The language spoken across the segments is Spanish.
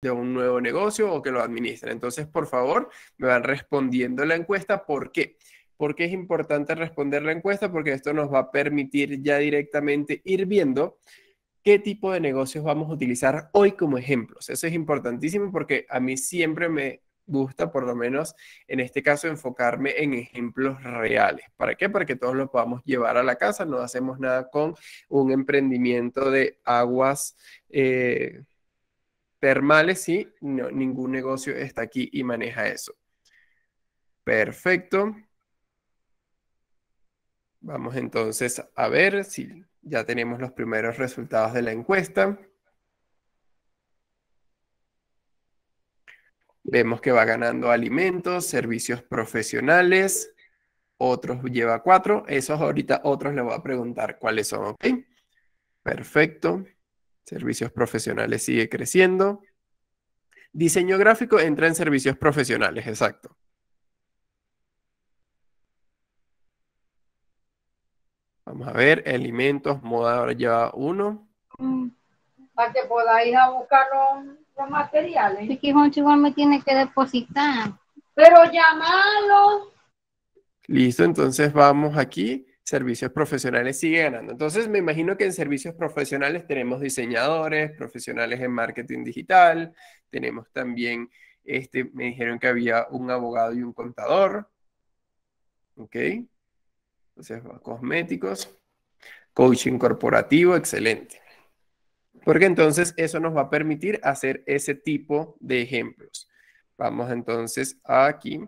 de un nuevo negocio o que lo administren. Entonces, por favor, me van respondiendo la encuesta. ¿Por qué? Porque es importante responder la encuesta porque esto nos va a permitir ya directamente ir viendo qué tipo de negocios vamos a utilizar hoy como ejemplos. Eso es importantísimo porque a mí siempre me gusta, por lo menos en este caso, enfocarme en ejemplos reales. ¿Para qué? Para que todos los podamos llevar a la casa. No hacemos nada con un emprendimiento de aguas. Eh, termales, sí, ningún negocio está aquí y maneja eso. Perfecto. Vamos entonces a ver si ya tenemos los primeros resultados de la encuesta. Vemos que va ganando alimentos, servicios profesionales, otros lleva cuatro. Esos ahorita otros le voy a preguntar cuáles son, ¿ok? Perfecto. Servicios profesionales sigue creciendo. Diseño gráfico entra en servicios profesionales, exacto. Vamos a ver, alimentos, moda ahora lleva uno. Para que pueda ir a buscar los, materiales. Es que me tiene que depositar. Pero llamalo. Listo, entonces vamos aquí servicios profesionales sigue ganando. Entonces, me imagino que en servicios profesionales tenemos diseñadores, profesionales en marketing digital, tenemos también, este, me dijeron que había un abogado y un contador, ¿ok? Entonces, cosméticos, coaching corporativo, excelente. Porque entonces eso nos va a permitir hacer ese tipo de ejemplos. Vamos entonces aquí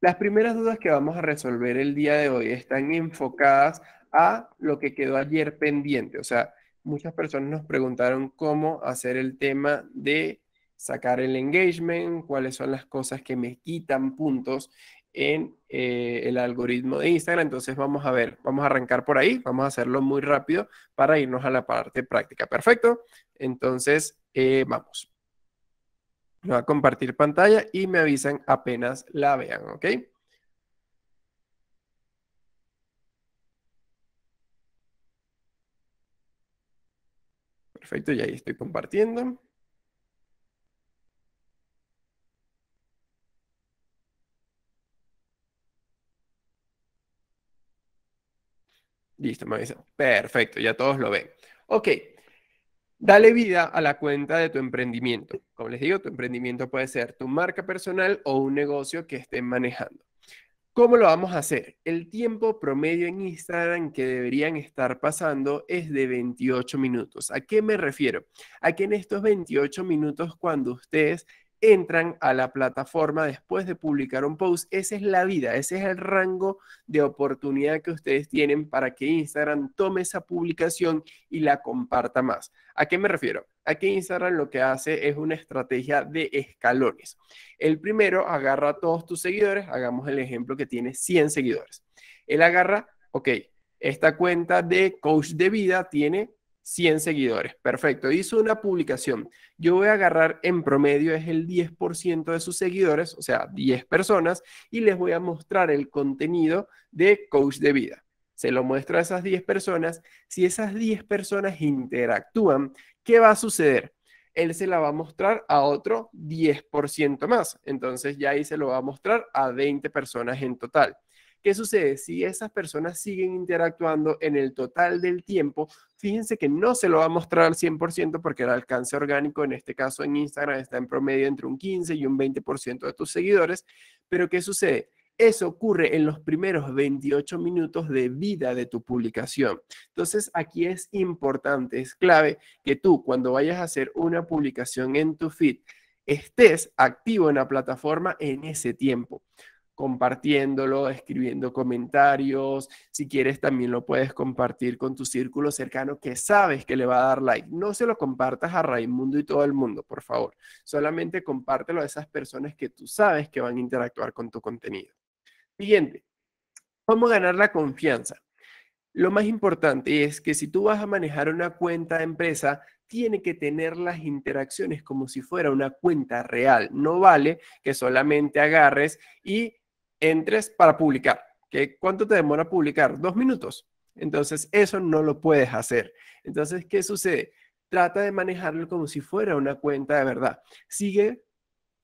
Las primeras dudas que vamos a resolver el día de hoy están enfocadas a lo que quedó ayer pendiente. O sea, muchas personas nos preguntaron cómo hacer el tema de sacar el engagement, cuáles son las cosas que me quitan puntos en eh, el algoritmo de Instagram. Entonces vamos a ver, vamos a arrancar por ahí, vamos a hacerlo muy rápido para irnos a la parte práctica. Perfecto. Entonces, eh, vamos voy a compartir pantalla y me avisan apenas la vean, ¿ok? Perfecto, ya ahí estoy compartiendo. Listo, me avisan. Perfecto, ya todos lo ven. Ok, Dale vida a la cuenta de tu emprendimiento. Como les digo, tu emprendimiento puede ser tu marca personal o un negocio que estén manejando. ¿Cómo lo vamos a hacer? El tiempo promedio en Instagram que deberían estar pasando es de 28 minutos. ¿A qué me refiero? A que en estos 28 minutos, cuando ustedes entran a la plataforma después de publicar un post. Esa es la vida, ese es el rango de oportunidad que ustedes tienen para que Instagram tome esa publicación y la comparta más. ¿A qué me refiero? A Aquí Instagram lo que hace es una estrategia de escalones. El primero agarra a todos tus seguidores, hagamos el ejemplo que tiene 100 seguidores. Él agarra, ok, esta cuenta de coach de vida tiene 100 seguidores. Perfecto. Hizo una publicación. Yo voy a agarrar en promedio es el 10% de sus seguidores, o sea, 10 personas, y les voy a mostrar el contenido de coach de vida. Se lo muestro a esas 10 personas. Si esas 10 personas interactúan, ¿qué va a suceder? Él se la va a mostrar a otro 10% más. Entonces ya ahí se lo va a mostrar a 20 personas en total. ¿Qué sucede? Si esas personas siguen interactuando en el total del tiempo, fíjense que no se lo va a mostrar al 100% porque el alcance orgánico, en este caso en Instagram, está en promedio entre un 15 y un 20% de tus seguidores. Pero ¿qué sucede? Eso ocurre en los primeros 28 minutos de vida de tu publicación. Entonces, aquí es importante, es clave que tú cuando vayas a hacer una publicación en tu feed, estés activo en la plataforma en ese tiempo compartiéndolo, escribiendo comentarios. Si quieres, también lo puedes compartir con tu círculo cercano que sabes que le va a dar like. No se lo compartas a Raimundo y todo el mundo, por favor. Solamente compártelo a esas personas que tú sabes que van a interactuar con tu contenido. Siguiente, ¿cómo ganar la confianza? Lo más importante es que si tú vas a manejar una cuenta de empresa, tiene que tener las interacciones como si fuera una cuenta real. No vale que solamente agarres y entres para publicar. ¿Qué, ¿Cuánto te demora publicar? Dos minutos. Entonces, eso no lo puedes hacer. Entonces, ¿qué sucede? Trata de manejarlo como si fuera una cuenta de verdad. Sigue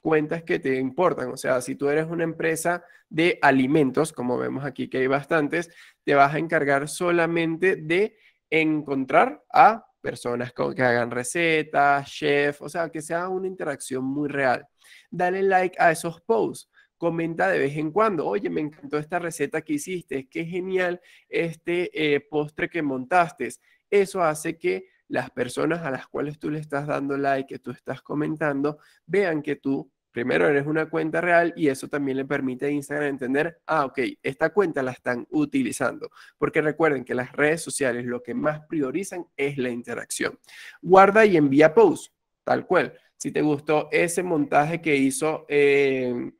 cuentas que te importan. O sea, si tú eres una empresa de alimentos, como vemos aquí que hay bastantes, te vas a encargar solamente de encontrar a personas que hagan recetas, chef, o sea, que sea una interacción muy real. Dale like a esos posts comenta de vez en cuando, oye, me encantó esta receta que hiciste, qué genial este eh, postre que montaste. Eso hace que las personas a las cuales tú le estás dando like, que tú estás comentando, vean que tú primero eres una cuenta real y eso también le permite a Instagram entender, ah, ok, esta cuenta la están utilizando. Porque recuerden que las redes sociales lo que más priorizan es la interacción. Guarda y envía post, tal cual. Si te gustó ese montaje que hizo eh,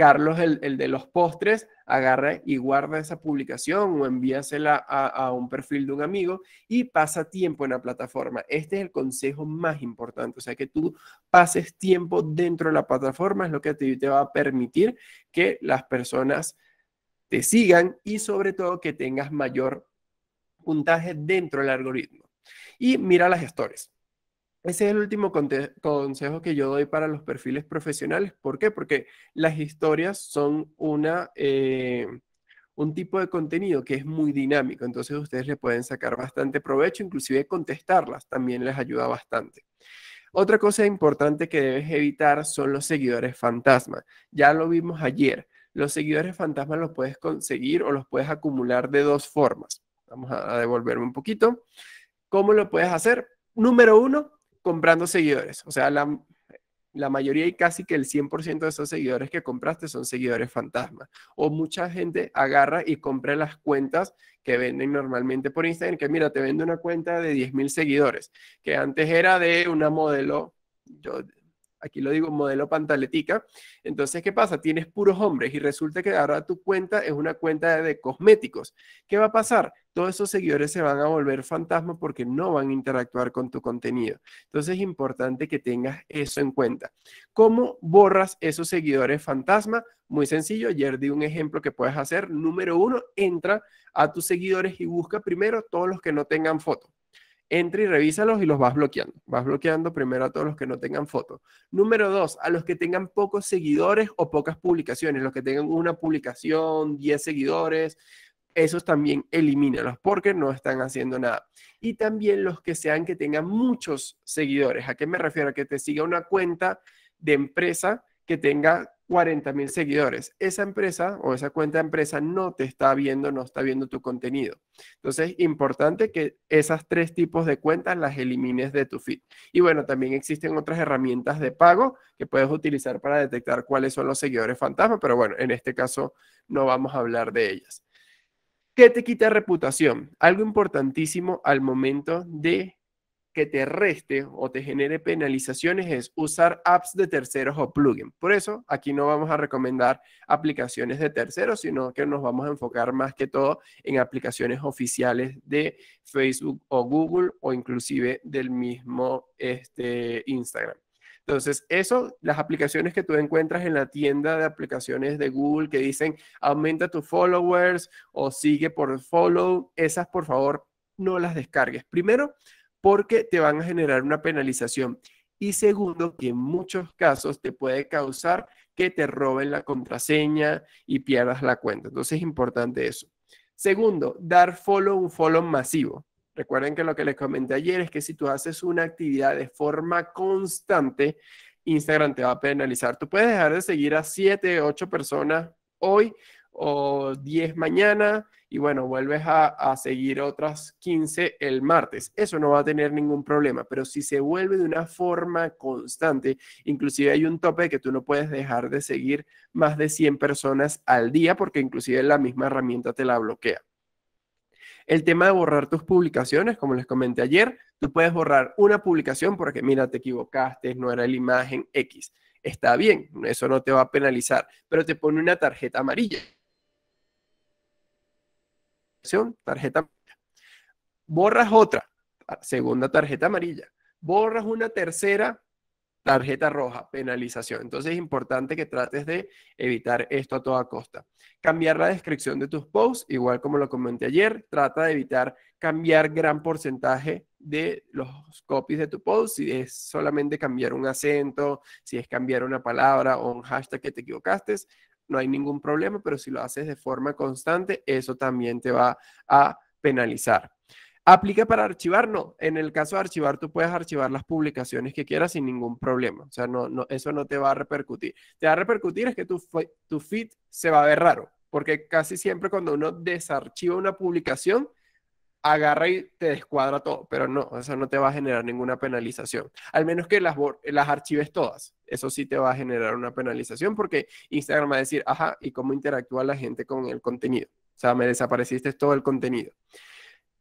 Carlos, el, de los postres, agarra y guarda esa publicación o envíasela a, un perfil de un amigo y pasa tiempo en la plataforma. Este es el consejo más importante, o sea, que tú pases tiempo dentro de la plataforma es lo que te, va a permitir que las personas te sigan y sobre todo que tengas mayor puntaje dentro del algoritmo. Y mira las gestores. Ese es el último consejo que yo doy para los perfiles profesionales. ¿Por qué? Porque las historias son una, eh, un tipo de contenido que es muy dinámico, entonces ustedes le pueden sacar bastante provecho, inclusive contestarlas también les ayuda bastante. Otra cosa importante que debes evitar son los seguidores fantasma. Ya lo vimos ayer. Los seguidores fantasma los puedes conseguir o los puedes acumular de dos formas. Vamos a devolverme un poquito. ¿Cómo lo puedes hacer? Número uno, comprando seguidores. O sea, la, mayoría y casi que el 100% de esos seguidores que compraste son seguidores fantasma. O mucha gente agarra y compra las cuentas que venden normalmente por Instagram, que mira, te vende una cuenta de 10.000 seguidores, que antes era de una modelo, aquí lo digo, modelo pantaletica. Entonces, ¿qué pasa? Tienes puros hombres y resulta que ahora tu cuenta es una cuenta de cosméticos. ¿Qué va a pasar? Todos esos seguidores se van a volver fantasmas porque no van a interactuar con tu contenido. Entonces, es importante que tengas eso en cuenta. ¿Cómo borras esos seguidores fantasma? Muy sencillo, ayer di un ejemplo que puedes hacer. Número uno, entra a tus seguidores y busca primero todos los que no tengan foto entra y revísalos y los vas bloqueando. Vas bloqueando primero a todos los que no tengan fotos. Número dos, a los que tengan pocos seguidores o pocas publicaciones, los que tengan una publicación, 10 seguidores, esos también elimínalos porque no están haciendo nada. Y también los que sean que tengan muchos seguidores. ¿A qué me refiero? A que te siga una cuenta de empresa que tenga 40 mil seguidores, esa empresa o esa cuenta de empresa no te está viendo, no está viendo tu contenido. Entonces, es importante que esas tres tipos de cuentas las elimines de tu feed. Y bueno, también existen otras herramientas de pago que puedes utilizar para detectar cuáles son los seguidores fantasma, pero bueno, en este caso no vamos a hablar de ellas. ¿Qué te quita reputación? Algo importantísimo al momento de que te reste o te genere penalizaciones es usar apps de terceros o plugins. Por eso, aquí no vamos a recomendar aplicaciones de terceros, sino que nos vamos a enfocar más que todo en aplicaciones oficiales de Facebook o Google o inclusive del mismo este, Instagram. Entonces, eso, las aplicaciones que tú encuentras en la tienda de aplicaciones de Google que dicen aumenta tus followers o sigue por follow, esas por favor no las descargues. Primero, porque te van a generar una penalización. Y segundo, que en muchos casos te puede causar que te roben la contraseña y pierdas la cuenta. Entonces es importante eso. Segundo, dar follow, un follow masivo. Recuerden que lo que les comenté ayer es que si tú haces una actividad de forma constante, Instagram te va a penalizar. Tú puedes dejar de seguir a 7, 8 personas hoy o 10 mañana y bueno, vuelves a, seguir otras 15 el martes. Eso no va a tener ningún problema, pero si se vuelve de una forma constante, inclusive hay un tope que tú no puedes dejar de seguir más de 100 personas al día porque inclusive la misma herramienta te la bloquea. El tema de borrar tus publicaciones, como les comenté ayer, tú puedes borrar una publicación porque mira, te equivocaste, no era la imagen X. Está bien, eso no te va a penalizar, pero te pone una tarjeta amarilla tarjeta Borras otra, segunda tarjeta amarilla. Borras una tercera tarjeta roja, penalización. Entonces es importante que trates de evitar esto a toda costa. Cambiar la descripción de tus posts, igual como lo comenté ayer, trata de evitar cambiar gran porcentaje de los copies de tu post, si es solamente cambiar un acento, si es cambiar una palabra o un hashtag que te equivocaste, no hay ningún problema, pero si lo haces de forma constante, eso también te va a penalizar. ¿Aplica para archivar? No. En el caso de archivar, tú puedes archivar las publicaciones que quieras sin ningún problema. O sea, no, no, eso no te va a repercutir. Te va a repercutir es que tu, tu feed se va a ver raro, porque casi siempre cuando uno desarchiva una publicación, agarra y te descuadra todo, pero no, eso no te va a generar ninguna penalización. Al menos que las, las archives todas, eso sí te va a generar una penalización porque Instagram va a decir, ajá, ¿y cómo interactúa la gente con el contenido? O sea, me desapareciste todo el contenido.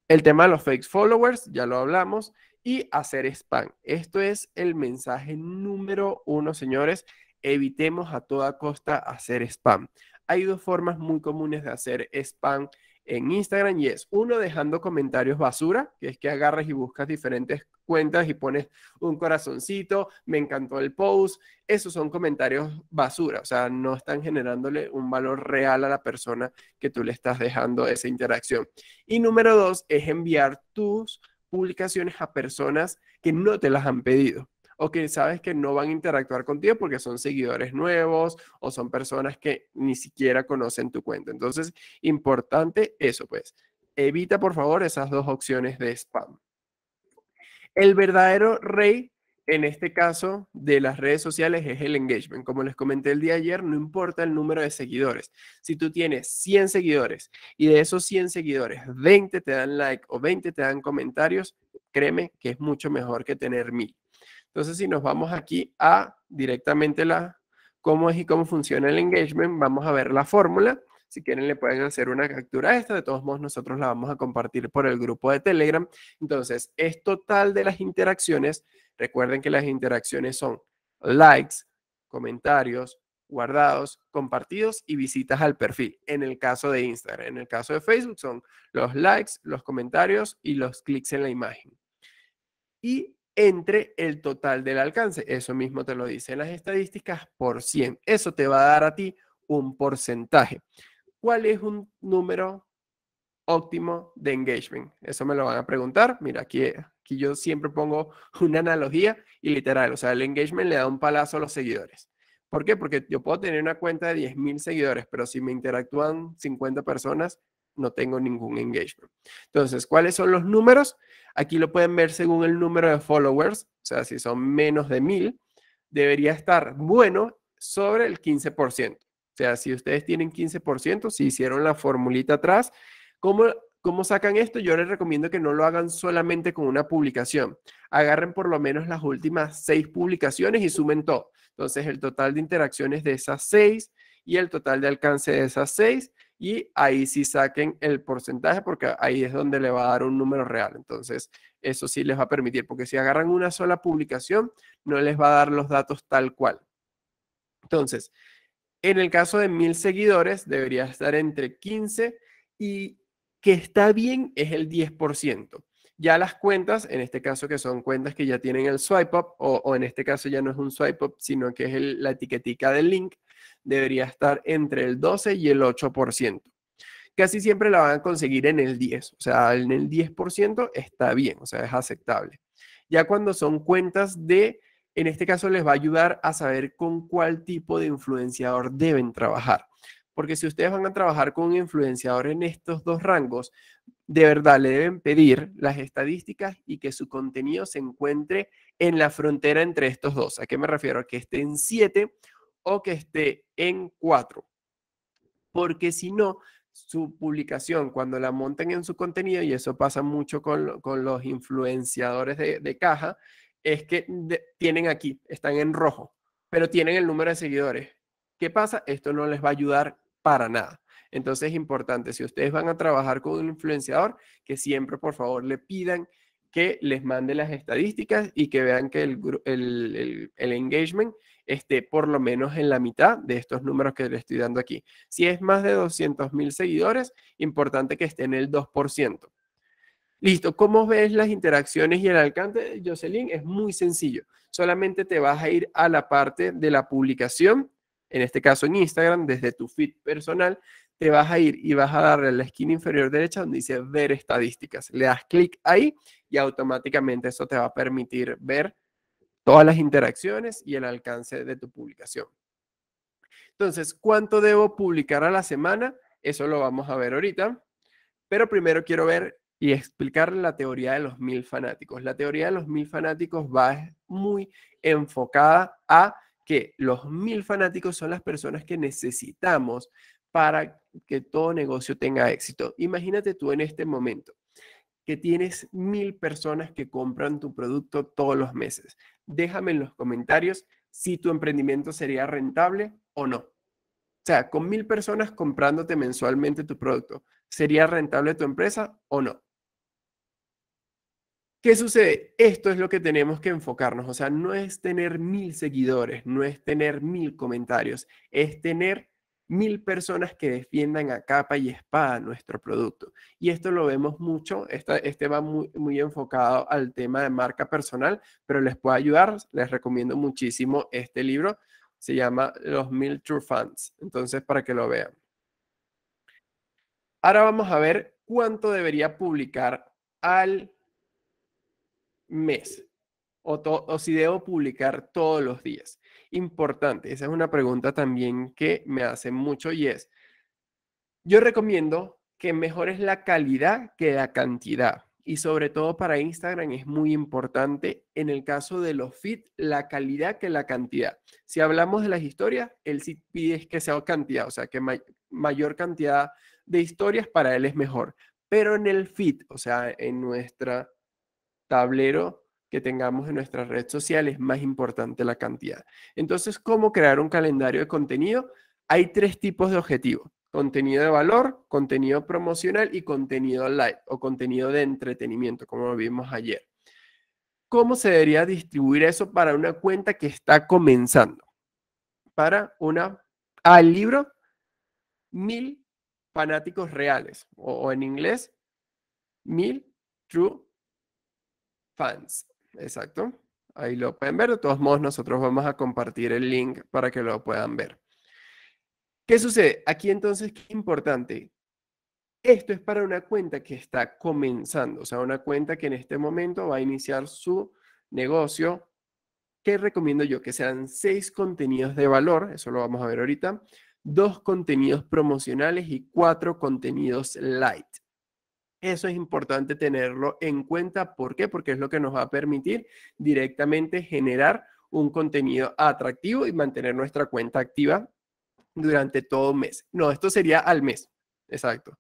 El tema de los fake followers, ya lo hablamos, y hacer spam. Esto es el mensaje número uno, señores. Evitemos a toda costa hacer spam. Hay dos formas muy comunes de hacer spam en Instagram y es uno dejando comentarios basura, que es que agarras y buscas diferentes cuentas y pones un corazoncito, me encantó el post, esos son comentarios basura, o sea, no están generándole un valor real a la persona que tú le estás dejando esa interacción. Y número dos es enviar tus publicaciones a personas que no te las han pedido o que sabes que no van a interactuar contigo porque son seguidores nuevos o son personas que ni siquiera conocen tu cuenta. Entonces, importante eso, pues. Evita, por favor, esas dos opciones de spam. El verdadero rey en este caso de las redes sociales es el engagement. Como les comenté el día ayer, no importa el número de seguidores. Si tú tienes 100 seguidores y de esos 100 seguidores 20 te dan like o 20 te dan comentarios, créeme que es mucho mejor que tener 1000. Entonces, si nos vamos aquí a directamente la, cómo es y cómo funciona el engagement, vamos a ver la fórmula. Si quieren le pueden hacer una captura a esta, de todos modos nosotros la vamos a compartir por el grupo de Telegram. Entonces, es total de las interacciones. Recuerden que las interacciones son likes, comentarios, guardados, compartidos y visitas al perfil. En el caso de Instagram, en el caso de Facebook son los likes, los comentarios y los clics en la imagen. Y entre el total del alcance. Eso mismo te lo dicen las estadísticas por 100. Eso te va a dar a ti un porcentaje. ¿Cuál es un número óptimo de engagement? Eso me lo van a preguntar. Mira, aquí, aquí yo siempre pongo una analogía y literal. O sea, el engagement le da un palazo a los seguidores. ¿Por qué? Porque yo puedo tener una cuenta de 10.000 seguidores, pero si me interactúan 50 personas, no tengo ningún engagement. Entonces, ¿cuáles son los números? Aquí lo pueden ver según el número de followers, o sea, si son menos de 1000, debería estar bueno sobre el 15%. O sea, si ustedes tienen 15%, si hicieron la formulita atrás, ¿cómo, ¿cómo sacan esto? Yo les recomiendo que no lo hagan solamente con una publicación. Agarren por lo menos las últimas seis publicaciones y sumen todo. Entonces, el total de interacciones de esas seis y el total de alcance de esas seis y ahí sí saquen el porcentaje porque ahí es donde le va a dar un número real. Entonces, eso sí les va a permitir, porque si agarran una sola publicación, no les va a dar los datos tal cual. Entonces, en el caso de mil seguidores, debería estar entre 15 y que está bien es el 10%. Ya las cuentas, en este caso que son cuentas que ya tienen el swipe up, o, en este caso ya no es un swipe up, sino que es la etiquetica del link, debería estar entre el 12 y el 8%. Casi siempre la van a conseguir en el 10, o sea, en el 10% está bien, o sea, es aceptable. Ya cuando son cuentas de, en este caso les va a ayudar a saber con cuál tipo de influenciador deben trabajar. Porque si ustedes van a trabajar con un influenciador en estos dos rangos, de verdad le deben pedir las estadísticas y que su contenido se encuentre en la frontera entre estos dos. ¿A qué me refiero? que esté en 7 o que esté en cuatro. porque si no, su publicación, cuando la monten en su contenido, y eso pasa mucho con, los influenciadores de, caja, es que tienen aquí, están en rojo, pero tienen el número de seguidores. ¿Qué pasa? Esto no les va a ayudar para nada. Entonces es importante, si ustedes van a trabajar con un influenciador, que siempre por favor le pidan que les mande las estadísticas y que vean que el, el, el engagement esté por lo menos en la mitad de estos números que le estoy dando aquí. Si es más de 200 mil seguidores, importante que esté en el 2%. Listo, ¿cómo ves las interacciones y el alcance? Jocelyn, es muy sencillo. Solamente te vas a ir a la parte de la publicación, en este caso en Instagram, desde tu feed personal, te vas a ir y vas a darle a la esquina inferior derecha donde dice ver estadísticas. Le das clic ahí y automáticamente eso te va a permitir ver todas las interacciones y el alcance de tu publicación. Entonces, ¿cuánto debo publicar a la semana? Eso lo vamos a ver ahorita. Pero primero quiero ver y explicar la teoría de los mil fanáticos. La teoría de los mil fanáticos va muy enfocada a que los mil fanáticos son las personas que necesitamos para que todo negocio tenga éxito. Imagínate tú en este momento que tienes mil personas que compran tu producto todos los meses. Déjame en los comentarios si tu emprendimiento sería rentable o no. O sea, con mil personas comprándote mensualmente tu producto, ¿sería rentable tu empresa o no? ¿Qué sucede? Esto es lo que tenemos que enfocarnos. O sea, no es tener mil seguidores, no es tener mil comentarios, es tener mil personas que defiendan a capa y espada nuestro producto. Y esto lo vemos mucho, este va muy, muy enfocado al tema de marca personal, pero les puede ayudar, les recomiendo muchísimo este libro, se llama Los Mil True Fans, entonces para que lo vean. Ahora vamos a ver cuánto debería publicar al mes o si debo publicar todos los días importante? Esa es una pregunta también que me hace mucho y es, yo recomiendo que mejor es la calidad que la cantidad. Y sobre todo para Instagram es muy importante en el caso de los feeds, la calidad que la cantidad. Si hablamos de las historias, el sí pide que sea cantidad, o sea, que mayor cantidad de historias para él es mejor. Pero en el feed, o sea, en nuestro tablero que tengamos en nuestras redes sociales, es más importante la cantidad. Entonces, ¿cómo crear un calendario de contenido? Hay tres tipos de objetivos. Contenido de valor, contenido promocional y contenido live o contenido de entretenimiento, como vimos ayer. ¿Cómo se debería distribuir eso para una cuenta que está comenzando? Para una, al ah, libro, mil fanáticos reales o en inglés, mil true fans exacto. Ahí lo pueden ver. De todos modos, nosotros vamos a compartir el link para que lo puedan ver. ¿Qué sucede? Aquí entonces, ¿qué importante? Esto es para una cuenta que está comenzando, o sea, una cuenta que en este momento va a iniciar su negocio. ¿Qué recomiendo yo? Que sean seis contenidos de valor, eso lo vamos a ver ahorita, dos contenidos promocionales y cuatro contenidos light. Eso es importante tenerlo en cuenta. ¿Por qué? Porque es lo que nos va a permitir directamente generar un contenido atractivo y mantener nuestra cuenta activa durante todo un mes. No, esto sería al mes. Exacto.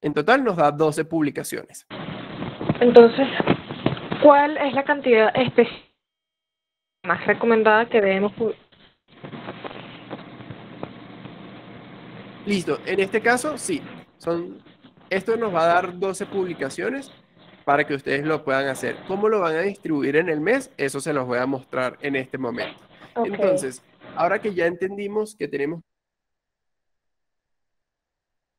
En total nos da 12 publicaciones. Entonces, ¿cuál es la cantidad más recomendada que debemos publicar? Listo, en este caso sí, son esto nos va a dar 12 publicaciones para que ustedes lo puedan hacer. ¿Cómo lo van a distribuir en el mes? Eso se los voy a mostrar en este momento. Entonces, ahora que ya entendimos que tenemos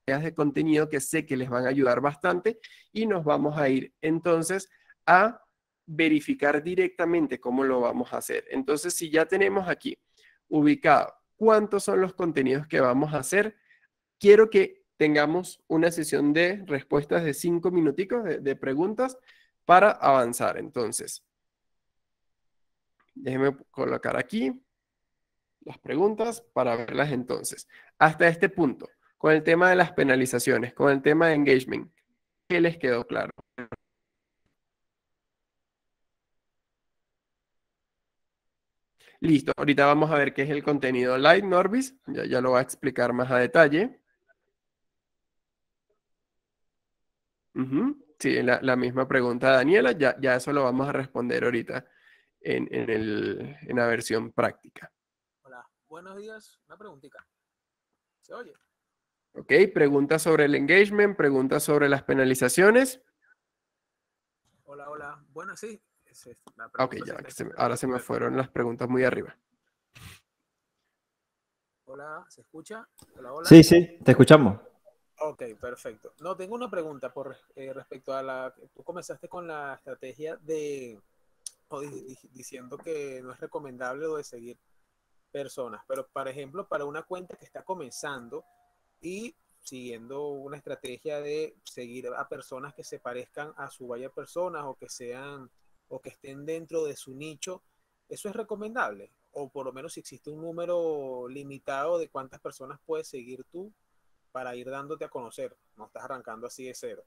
ideas de contenido que sé que les van a ayudar bastante y nos vamos a ir entonces a verificar directamente cómo lo vamos a hacer. Entonces, si ya tenemos aquí ubicado cuántos son los contenidos que vamos a hacer, quiero que tengamos una sesión de respuestas de cinco minuticos de, preguntas para avanzar. Entonces, déjenme colocar aquí las preguntas para verlas entonces. Hasta este punto, con el tema de las penalizaciones, con el tema de engagement, ¿qué les quedó claro? Listo, ahorita vamos a ver qué es el contenido Light Norbis, ya, ya lo va a explicar más a detalle. Sí, la, misma pregunta, Daniela, ya, eso lo vamos a responder ahorita en, la versión práctica. Hola, buenos días, una preguntita. ¿Se oye? Ok, pregunta sobre el engagement, pregunta sobre las penalizaciones. Hola, hola. Bueno, sí. Ah, ok, ya, ahora se me fueron las preguntas muy arriba. Hola, ¿se escucha? Hola, hola. Sí, sí, te escuchamos. Ok, perfecto. No, tengo una pregunta por eh, respecto a la... Tú comenzaste con la estrategia de... diciendo que no es recomendable de seguir personas, pero por ejemplo, para una cuenta que está comenzando y siguiendo una estrategia de seguir a personas que se parezcan a su vaya personas o que sean o que estén dentro de su nicho, eso es recomendable. O por lo menos si existe un número limitado de cuántas personas puedes seguir tú para ir dándote a conocer. No estás arrancando así de cero.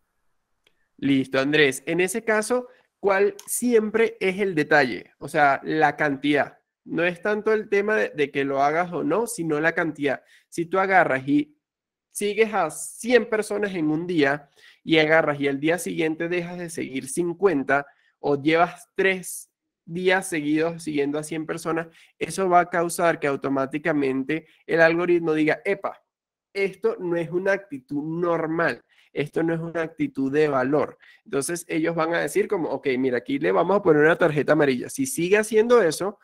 Listo, Andrés. En ese caso, ¿cuál siempre es el detalle? O sea, la cantidad. No es tanto el tema de, que lo hagas o no, sino la cantidad. Si tú agarras y sigues a 100 personas en un día y agarras y al día siguiente dejas de seguir 50 o llevas tres días seguidos siguiendo a 100 personas, eso va a causar que automáticamente el algoritmo diga, epa, esto no es una actitud normal, esto no es una actitud de valor. Entonces ellos van a decir como, ok, mira, aquí le vamos a poner una tarjeta amarilla. Si sigue haciendo eso,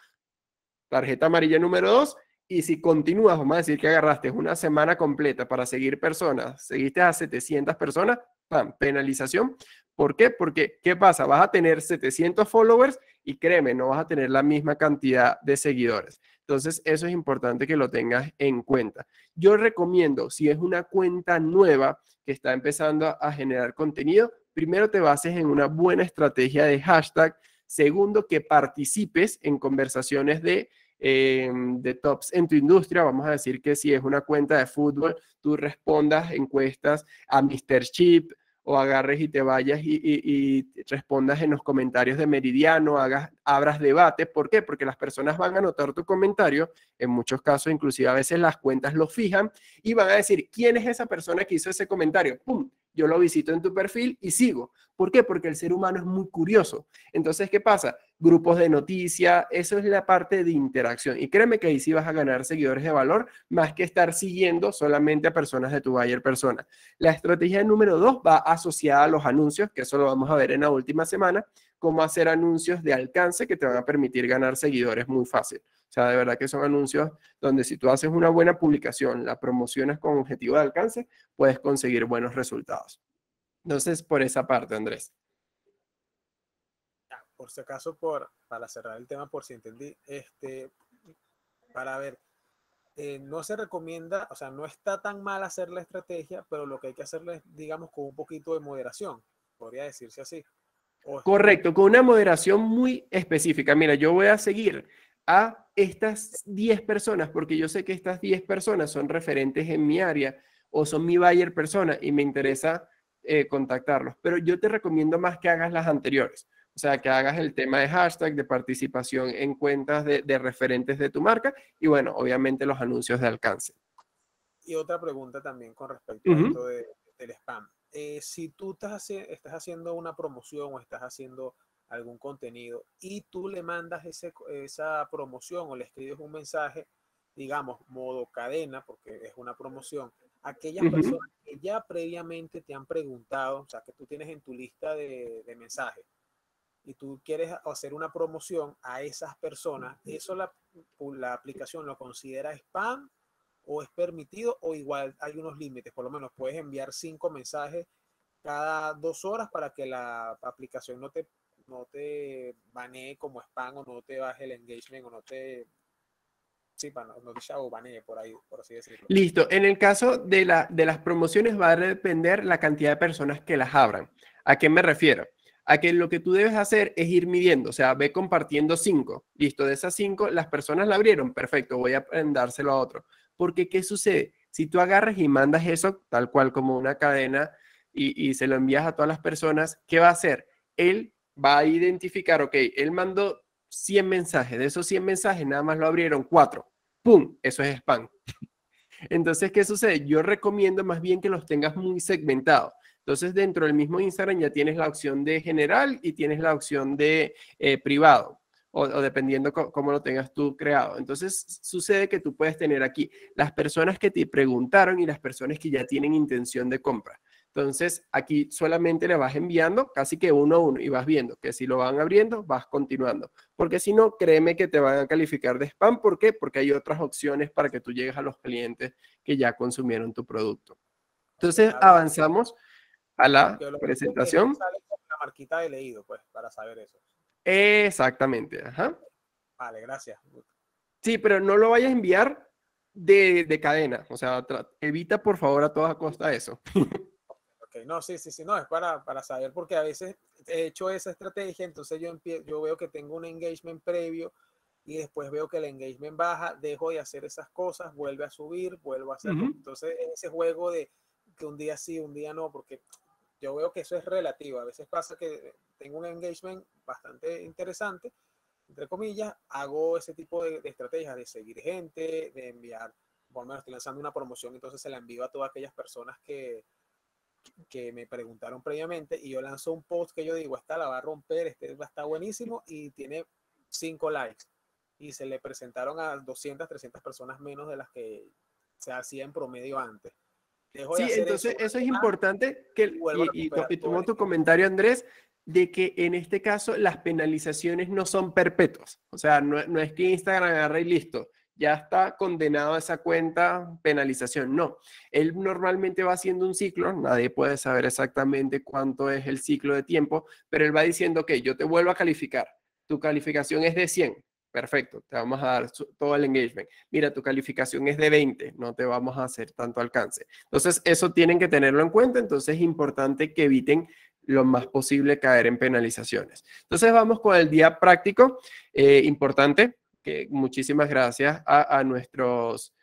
tarjeta amarilla número dos, y si continúas, vamos a decir que agarraste una semana completa para seguir personas, seguiste a 700 personas, ¡pam! Penalización. ¿Por qué? Porque, ¿qué pasa? Vas a tener 700 followers y créeme, no vas a tener la misma cantidad de seguidores. Entonces, eso es importante que lo tengas en cuenta. Yo recomiendo, si es una cuenta nueva que está empezando a generar contenido, primero te bases en una buena estrategia de hashtag. Segundo, que participes en conversaciones de em, de tops en tu industria. Vamos a decir que si es una cuenta de fútbol, tú respondas encuestas a Mr. Chip, o agarres y te vayas y, respondas en los comentarios de Meridiano, hagas, abras debate. ¿Por qué? Porque las personas van a notar tu comentario, en muchos casos inclusive a veces las cuentas lo fijan y van a decir, ¿quién es esa persona que hizo ese comentario? ¡Pum! yo lo visito en tu perfil y sigo. ¿Por qué? Porque el ser humano es muy curioso. Entonces, ¿qué pasa? Grupos de noticia, eso es la parte de interacción. Y créeme que ahí sí vas a ganar seguidores de valor más que estar siguiendo solamente a personas de tu buyer persona. La estrategia número dos va asociada a los anuncios, que eso lo vamos a ver en la última semana cómo hacer anuncios de alcance que te van a permitir ganar seguidores muy fácil. O sea, de verdad que son anuncios donde si tú haces una buena publicación, la promocionas con objetivo de alcance, puedes conseguir buenos resultados. Entonces, por esa parte, Andrés. Por si acaso, por, para cerrar el tema, por si entendí, este, para ver, eh, no se recomienda, o sea, no está tan mal hacer la estrategia, pero lo que hay que hacerle es, digamos, con un poquito de moderación, podría decirse así. Correcto, con una moderación muy específica. Mira, yo voy a seguir a estas 10 personas porque yo sé que estas 10 personas son referentes en mi área o son mi buyer persona y me interesa eh, contactarlos. Pero yo te recomiendo más que hagas las anteriores. O sea, que hagas el tema de hashtag, de participación en cuentas de, referentes de tu marca y bueno, obviamente los anuncios de alcance. Y otra pregunta también con respecto a del spam. Eh, si tú estás, haciendo una promoción o estás haciendo algún contenido y tú le mandas esa promoción o le escribes un mensaje, digamos, modo cadena, porque es una promoción, aquellas personas que ya previamente te han preguntado, o sea, que tú tienes en tu lista de, mensajes y tú quieres hacer una promoción a esas personas, eso la aplicación lo considera spam o es permitido o igual hay unos límites, por lo menos puedes enviar cinco mensajes cada dos horas para que la aplicación no te, no te banee como spam o no te baje el engagement o no te... Sí, no, banee por ahí, por así decirlo. Listo. En el caso de, la, de las promociones va a depender la cantidad de personas que las abran. ¿A qué me refiero? a que lo que tú debes hacer es ir midiendo, o sea, ve compartiendo cinco. Listo, de esas cinco, las personas la abrieron, perfecto, voy a dárselo a otro. Porque, ¿qué sucede? Si tú agarras y mandas eso, tal cual como una cadena, y, se lo envías a todas las personas, ¿qué va a hacer? Él va a identificar, ok, él mandó 100 mensajes, de esos 100 mensajes nada más lo abrieron 4. ¡Pum! Eso es spam. Entonces, ¿qué sucede? Yo recomiendo más bien que los tengas muy segmentados. Entonces, dentro del mismo Instagram ya tienes la opción de general y tienes la opción de eh, privado o, dependiendo cómo lo tengas tú creado. Entonces sucede que tú puedes tener aquí las personas que te preguntaron y las personas que ya tienen intención de compra. Entonces, aquí solamente le vas enviando casi que uno a uno y vas viendo que si lo van abriendo, vas continuando. Porque si no, créeme que te van a calificar de spam. ¿Por qué? Porque hay otras opciones para que tú llegues a los clientes que ya consumieron tu producto. Entonces, avanzamos a la presentación. la marquita de leído, pues, para saber eso. Exactamente, ajá. Vale, gracias. Sí, pero no lo vayas a enviar de, de cadena. O sea, evita por favor a toda costa eso. ok, no, sí, sí, sí, no, es para, para saber, porque a veces he hecho esa estrategia, entonces yo, yo veo que tengo un engagement previo y después veo que el engagement baja, dejo de hacer esas cosas, vuelve a subir, vuelvo a hacer. Entonces, ese juego de que un día sí, un día no, porque yo veo que eso es relativo. A veces pasa que tengo un engagement bastante interesante, entre comillas, hago ese tipo de, estrategia estrategias de seguir gente, de enviar, por lo menos estoy lanzando una promoción, entonces se la envío a todas aquellas personas que, que me preguntaron previamente y yo lanzo un post que yo digo, esta la va a romper, este va a estar buenísimo y tiene cinco likes y se le presentaron a 200, 300 personas menos de las que se hacía en promedio antes. sí, entonces eso, es importante que, y, y, y, tu comentario Andrés, de que en este caso las penalizaciones no son perpetuas. O sea, no, es que Instagram agarre y listo, ya está condenado a esa cuenta penalización. No, él normalmente va haciendo un ciclo, nadie puede saber exactamente cuánto es el ciclo de tiempo, pero él va diciendo, que yo te vuelvo a calificar, tu calificación es de 100, perfecto, te vamos a dar todo el engagement. Mira, tu calificación es de 20, no te vamos a hacer tanto alcance. Entonces, eso tienen que tenerlo en cuenta, entonces es importante que eviten lo más posible caer en penalizaciones. Entonces vamos con el día práctico, eh, importante, que muchísimas gracias a, nuestros,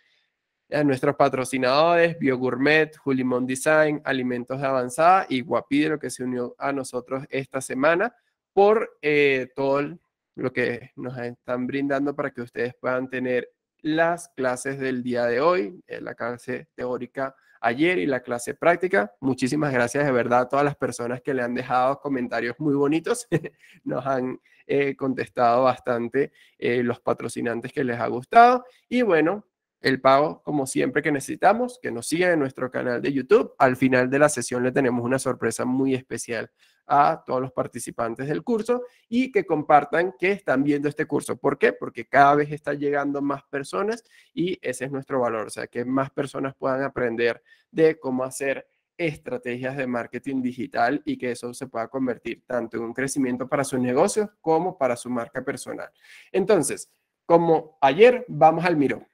a nuestros patrocinadores, Biogourmet, Julimón Design, Alimentos de Avanzada y lo que se unió a nosotros esta semana, por eh, todo lo que nos están brindando para que ustedes puedan tener las clases del día de hoy, eh, la clase teórica ayer y la clase práctica. Muchísimas gracias de verdad a todas las personas que le han dejado comentarios muy bonitos. Nos han eh, contestado bastante eh, los patrocinantes que les ha gustado. Y bueno, el pago como siempre que necesitamos, que nos sigan en nuestro canal de YouTube. Al final de la sesión le tenemos una sorpresa muy especial a todos los participantes del curso y que compartan que están viendo este curso. ¿Por qué? Porque cada vez están llegando más personas y ese es nuestro valor, o sea, que más personas puedan aprender de cómo hacer estrategias de marketing digital y que eso se pueda convertir tanto en un crecimiento para sus negocios como para su marca personal. Entonces, como ayer, vamos al mirón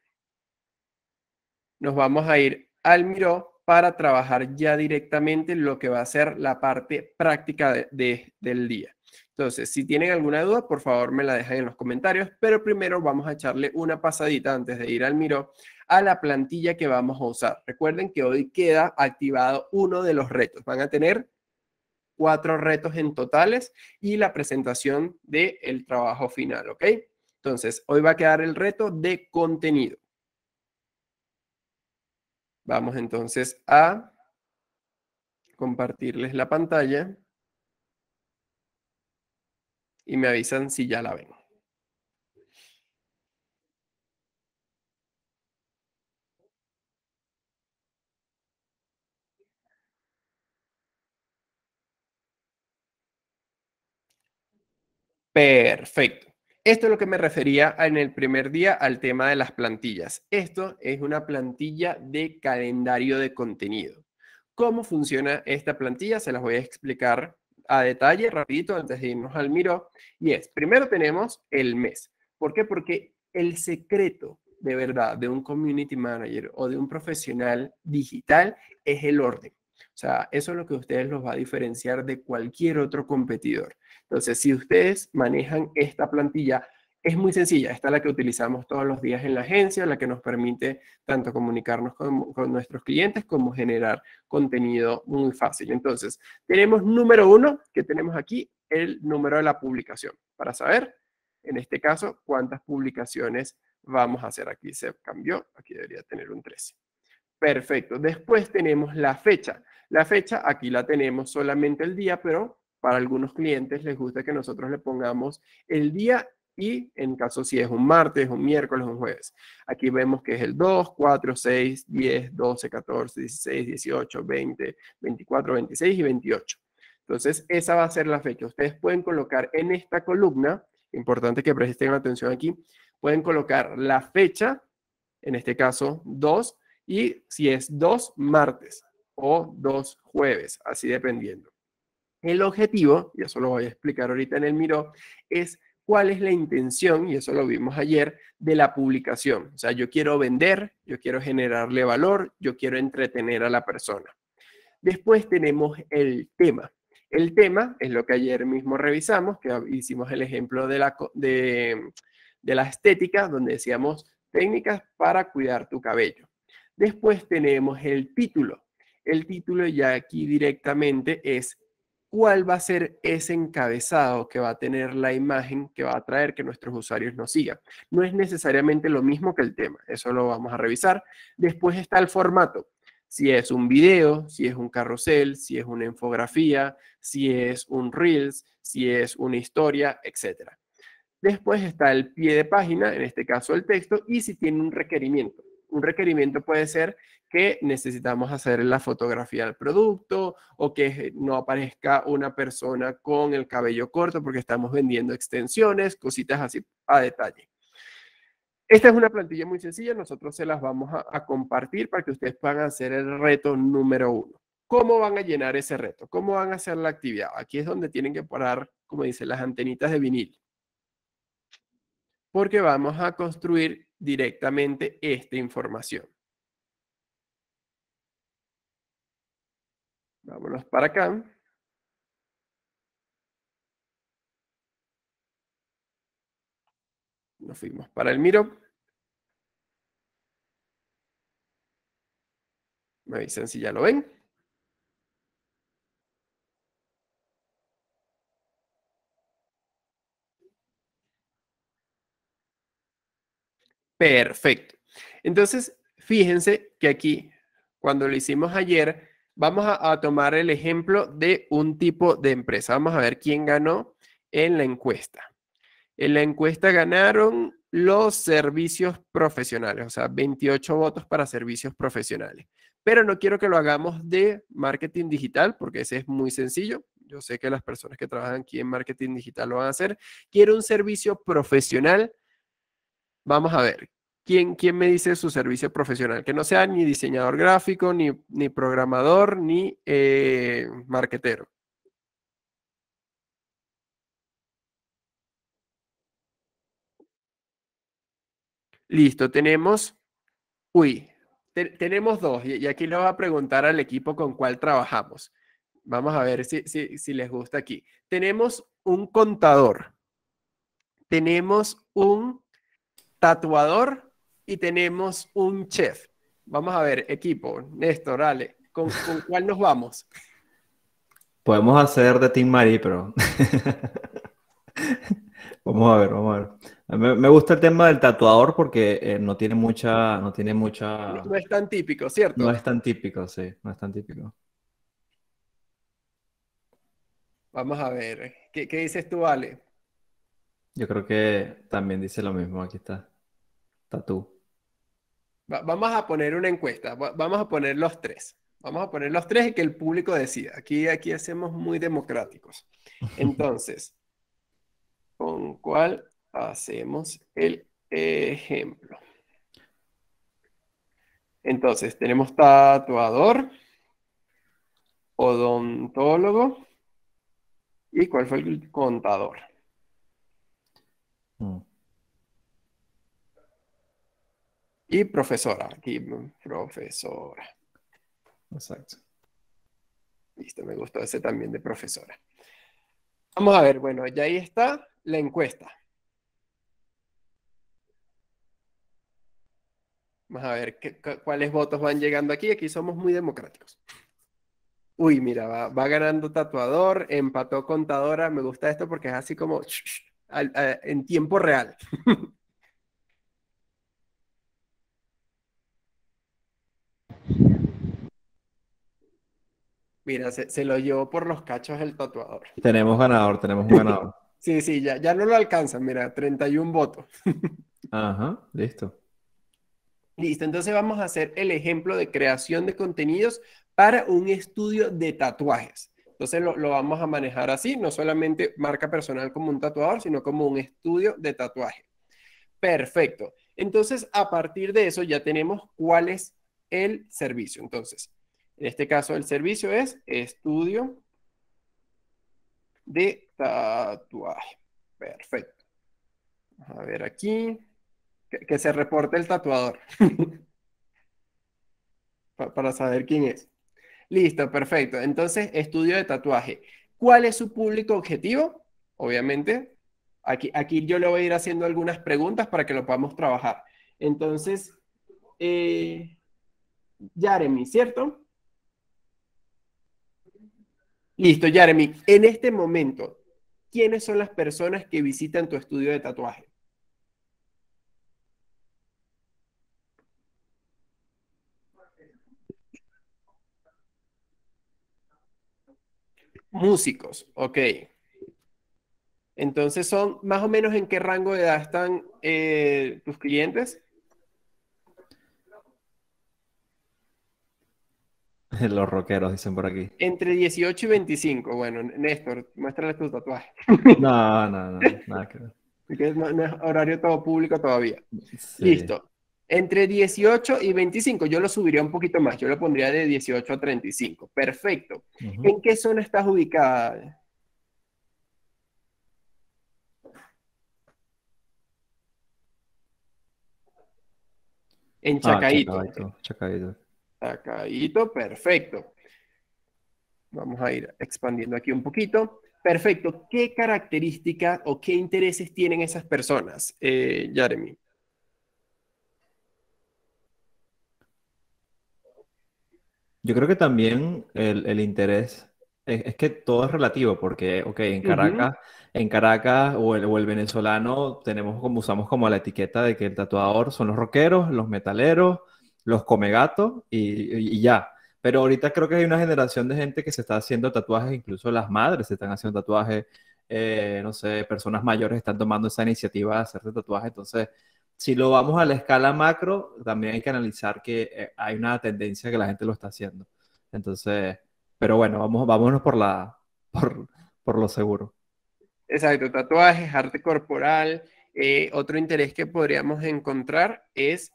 nos vamos a ir al Miro para trabajar ya directamente lo que va a ser la parte práctica del día. Entonces, si tienen alguna duda, por favor me la dejan en los comentarios, pero primero vamos a echarle una pasadita antes de ir al Miro a la plantilla que vamos a usar. Recuerden que hoy queda activado uno de los retos. Van a tener cuatro retos en totales y la presentación del trabajo final, ¿ok? Entonces, hoy va a quedar el reto de contenido. Vamos entonces a compartirles la pantalla y me avisan si ya la ven. Perfecto. Esto es lo que me refería en el primer día al tema de las plantillas. Esto es una plantilla de calendario de contenido. ¿Cómo funciona esta plantilla? Se las voy a explicar a detalle rapidito antes de irnos al miro. Y es, primero tenemos el mes. ¿Por qué? Porque el secreto de verdad de un community manager o de un profesional digital es el orden. O sea, eso es lo que ustedes los va a diferenciar de cualquier otro competidor. Entonces, si ustedes manejan esta plantilla, es muy sencilla, esta es la que utilizamos todos los días en la agencia, la que nos permite tanto comunicarnos con, nuestros clientes como generar contenido muy fácil. Entonces, tenemos número uno, que tenemos aquí el número de la publicación, para saber, en este caso, cuántas publicaciones vamos a hacer. Aquí se cambió, aquí debería tener un 13. Perfecto. Después tenemos la fecha. La fecha aquí la tenemos solamente el día, pero para algunos clientes les gusta que nosotros le pongamos el día y en caso si es un martes, un miércoles, un jueves. Aquí vemos que es el 2, 4, 6, 10, 12, 14, 16, 18, 20, 24, 26 y 28. Entonces, esa va a ser la fecha. Ustedes pueden colocar en esta columna, importante que presten atención aquí, pueden colocar la fecha, en este caso 2, y si es 2, martes o dos jueves, así dependiendo. El objetivo, y eso lo voy a explicar ahorita en el Miro, es cuál es la intención, y eso lo vimos ayer, de la publicación. O sea, yo quiero vender, yo quiero generarle valor, yo quiero entretener a la persona. Después tenemos el tema. El tema es lo que ayer mismo revisamos, que hicimos el ejemplo de la, la estética, donde decíamos técnicas para cuidar tu cabello. Después tenemos el título, el título ya aquí directamente es cuál va a ser ese encabezado que va a tener la imagen que va a traer que nuestros usuarios nos sigan. No es necesariamente lo mismo que el tema, eso lo vamos a revisar. Después está el formato, si es un video, si es un carrusel, si es una infografía, si es un reels, si es una historia, etc. Después está el pie de página, en este caso el texto, y si tiene un requerimiento. Un requerimiento puede ser que necesitamos hacer la fotografía del producto o que no aparezca una persona con el cabello corto porque estamos vendiendo extensiones, cositas así a detalle. Esta es una plantilla muy sencilla, nosotros se las vamos a, compartir para que ustedes puedan hacer el reto número uno. ¿Cómo van a llenar ese reto? ¿Cómo van a hacer la actividad? Aquí es donde tienen que parar, como dice las antenitas de vinil. Porque vamos a construir directamente esta información. Vámonos para acá. Nos fuimos para el miro. Me dicen si ya lo ven. Perfecto. Entonces, fíjense que aquí, cuando lo hicimos ayer, Vamos a, tomar el ejemplo de un tipo de empresa. Vamos a ver quién ganó en la encuesta. En la encuesta ganaron los servicios profesionales, o sea, 28 votos para servicios profesionales. Pero no quiero que lo hagamos de marketing digital, porque ese es muy sencillo. Yo sé que las personas que trabajan aquí en marketing digital lo van a hacer. Quiero un servicio profesional. Vamos a ver, ¿Quién, me dice su servicio profesional? Que no sea ni diseñador gráfico, ni, programador, ni eh, marketero Listo, tenemos, uy, tenemos dos y, aquí le voy a preguntar al equipo con cuál trabajamos. Vamos a ver si, si les gusta aquí. Tenemos un contador, tenemos un tatuador y tenemos un chef. Vamos a ver, equipo, Néstor, Ale, ¿con, con cuál nos vamos? Podemos hacer de Team Marie, pero... vamos a ver, vamos a ver. me gusta el tema del tatuador porque eh, no tiene mucha, no tiene mucha... No, es tan típico, ¿cierto? No es tan típico, sí, no es tan típico. Vamos a ver, ¿qué, qué dices tú, Ale? Yo creo que también dice lo mismo, aquí está. Tatu. vamos a poner una encuesta, vamos a poner los tres. Vamos a poner los tres y que el público decida. Aquí, aquí hacemos muy democráticos. Entonces, ¿con cuál hacemos el ejemplo? Entonces, tenemos tatuador, odontólogo y cuál fue el contador. Mm. Y profesora, aquí profesora. Exacto. Listo, me gustó ese también de profesora. Vamos a ver, bueno, ya ahí está la encuesta. Vamos a ver qué, cuáles votos van llegando aquí. Aquí somos muy democráticos. Uy, mira, va, ganando tatuador, empató contadora. Me gusta esto porque es así como en tiempo real. Mira, se, lo llevó por los cachos el tatuador. Tenemos ganador, tenemos un ganador. sí, sí, ya, ya no lo alcanzan, mira, 31 votos. Ajá, listo. Listo, entonces vamos a hacer el ejemplo de creación de contenidos para un estudio de tatuajes. Entonces lo, lo vamos a manejar así, no solamente marca personal como un tatuador, sino como un estudio de tatuaje. Perfecto. Entonces, a partir de eso ya tenemos cuál es el servicio. Entonces, en este caso, el servicio es estudio de tatuaje. Perfecto. A ver aquí. Que, se reporte el tatuador. para saber quién es. Listo, perfecto. Entonces, estudio de tatuaje. ¿Cuál es su público objetivo? Obviamente, aquí, aquí yo le voy a ir haciendo algunas preguntas para que lo podamos trabajar. Entonces, eh, Jeremy, ¿cierto? Listo, Jeremy. En este momento, ¿quiénes son las personas que visitan tu estudio de tatuaje? Músicos, ok. Entonces son más o menos en qué rango de edad están eh, tus clientes. los rockeros, dicen por aquí. Entre 18 y 25. Bueno, Néstor, muéstrale tus tatuajes No, no, no, nada No, no, es horario todo público todavía. Listo. Entre 18 y 25, yo lo subiría un poquito más, yo lo pondría de 18 a 35. Perfecto. ¿En qué zona estás ubicada? En ah, Chacaito. Chacaito, Acadito, perfecto. Vamos a ir expandiendo aquí un poquito. Perfecto. ¿Qué características o qué intereses tienen esas personas, eh, Jeremy? Yo creo que también el, interés es, que todo es relativo, porque, ok, en Caracas, en Caracas o el, el, venezolano tenemos como usamos como la etiqueta de que el tatuador son los rockeros, los metaleros, los come gatos y, ya. Pero ahorita creo que hay una generación de gente que se está haciendo tatuajes, incluso las madres se están haciendo tatuajes, eh, no sé, personas mayores están tomando esa iniciativa de hacerse tatuajes. Entonces, si lo vamos a la escala macro, también hay que analizar que eh, hay una tendencia que la gente lo está haciendo. Entonces, pero bueno, vamos, vámonos por, la, por, lo seguro. Exacto, tatuajes, arte corporal. Eh, otro interés que podríamos encontrar es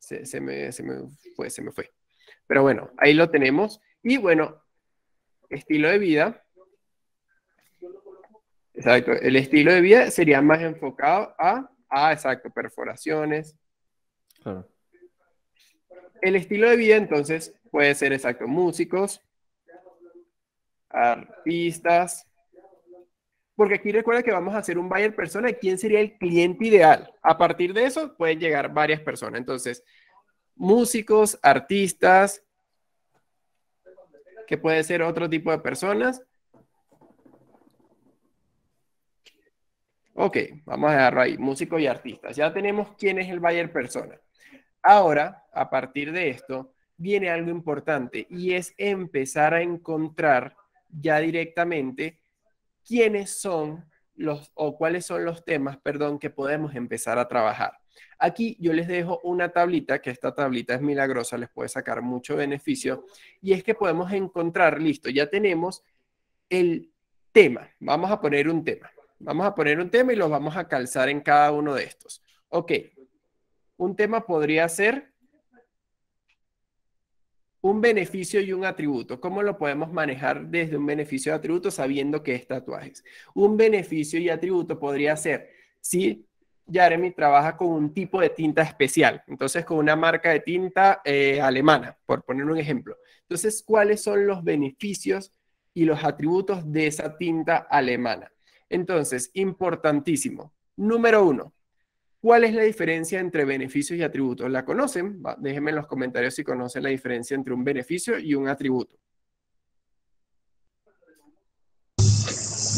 se, me, se, me fue, se me fue. Pero bueno, ahí lo tenemos. Y bueno, estilo de vida. Exacto, el estilo de vida sería más enfocado a, exacto, perforaciones. El estilo de vida entonces puede ser, exacto, músicos, artistas, porque aquí recuerda que vamos a hacer un buyer persona, ¿quién sería el cliente ideal? A partir de eso pueden llegar varias personas. Entonces, músicos, artistas, que puede ser otro tipo de personas. Ok, vamos a dejarlo ahí, músicos y artistas. Ya tenemos quién es el buyer persona. Ahora, a partir de esto, viene algo importante y es empezar a encontrar ya directamente quiénes son los, o cuáles son los temas, perdón, que podemos empezar a trabajar. Aquí yo les dejo una tablita, que esta tablita es milagrosa, les puede sacar mucho beneficio, y es que podemos encontrar, listo, ya tenemos el tema, vamos a poner un tema, vamos a poner un tema y los vamos a calzar en cada uno de estos. Ok, un tema podría ser un beneficio y un atributo. ¿Cómo lo podemos manejar desde un beneficio y atributo sabiendo que es tatuajes? Un beneficio y atributo podría ser si Jeremy trabaja con un tipo de tinta especial, entonces con una marca de tinta eh, alemana, por poner un ejemplo. Entonces, ¿cuáles son los beneficios y los atributos de esa tinta alemana? Entonces, importantísimo. Número uno, ¿Cuál es la diferencia entre beneficios y atributos? ¿La conocen? déjenme en los comentarios si conocen la diferencia entre un beneficio y un atributo.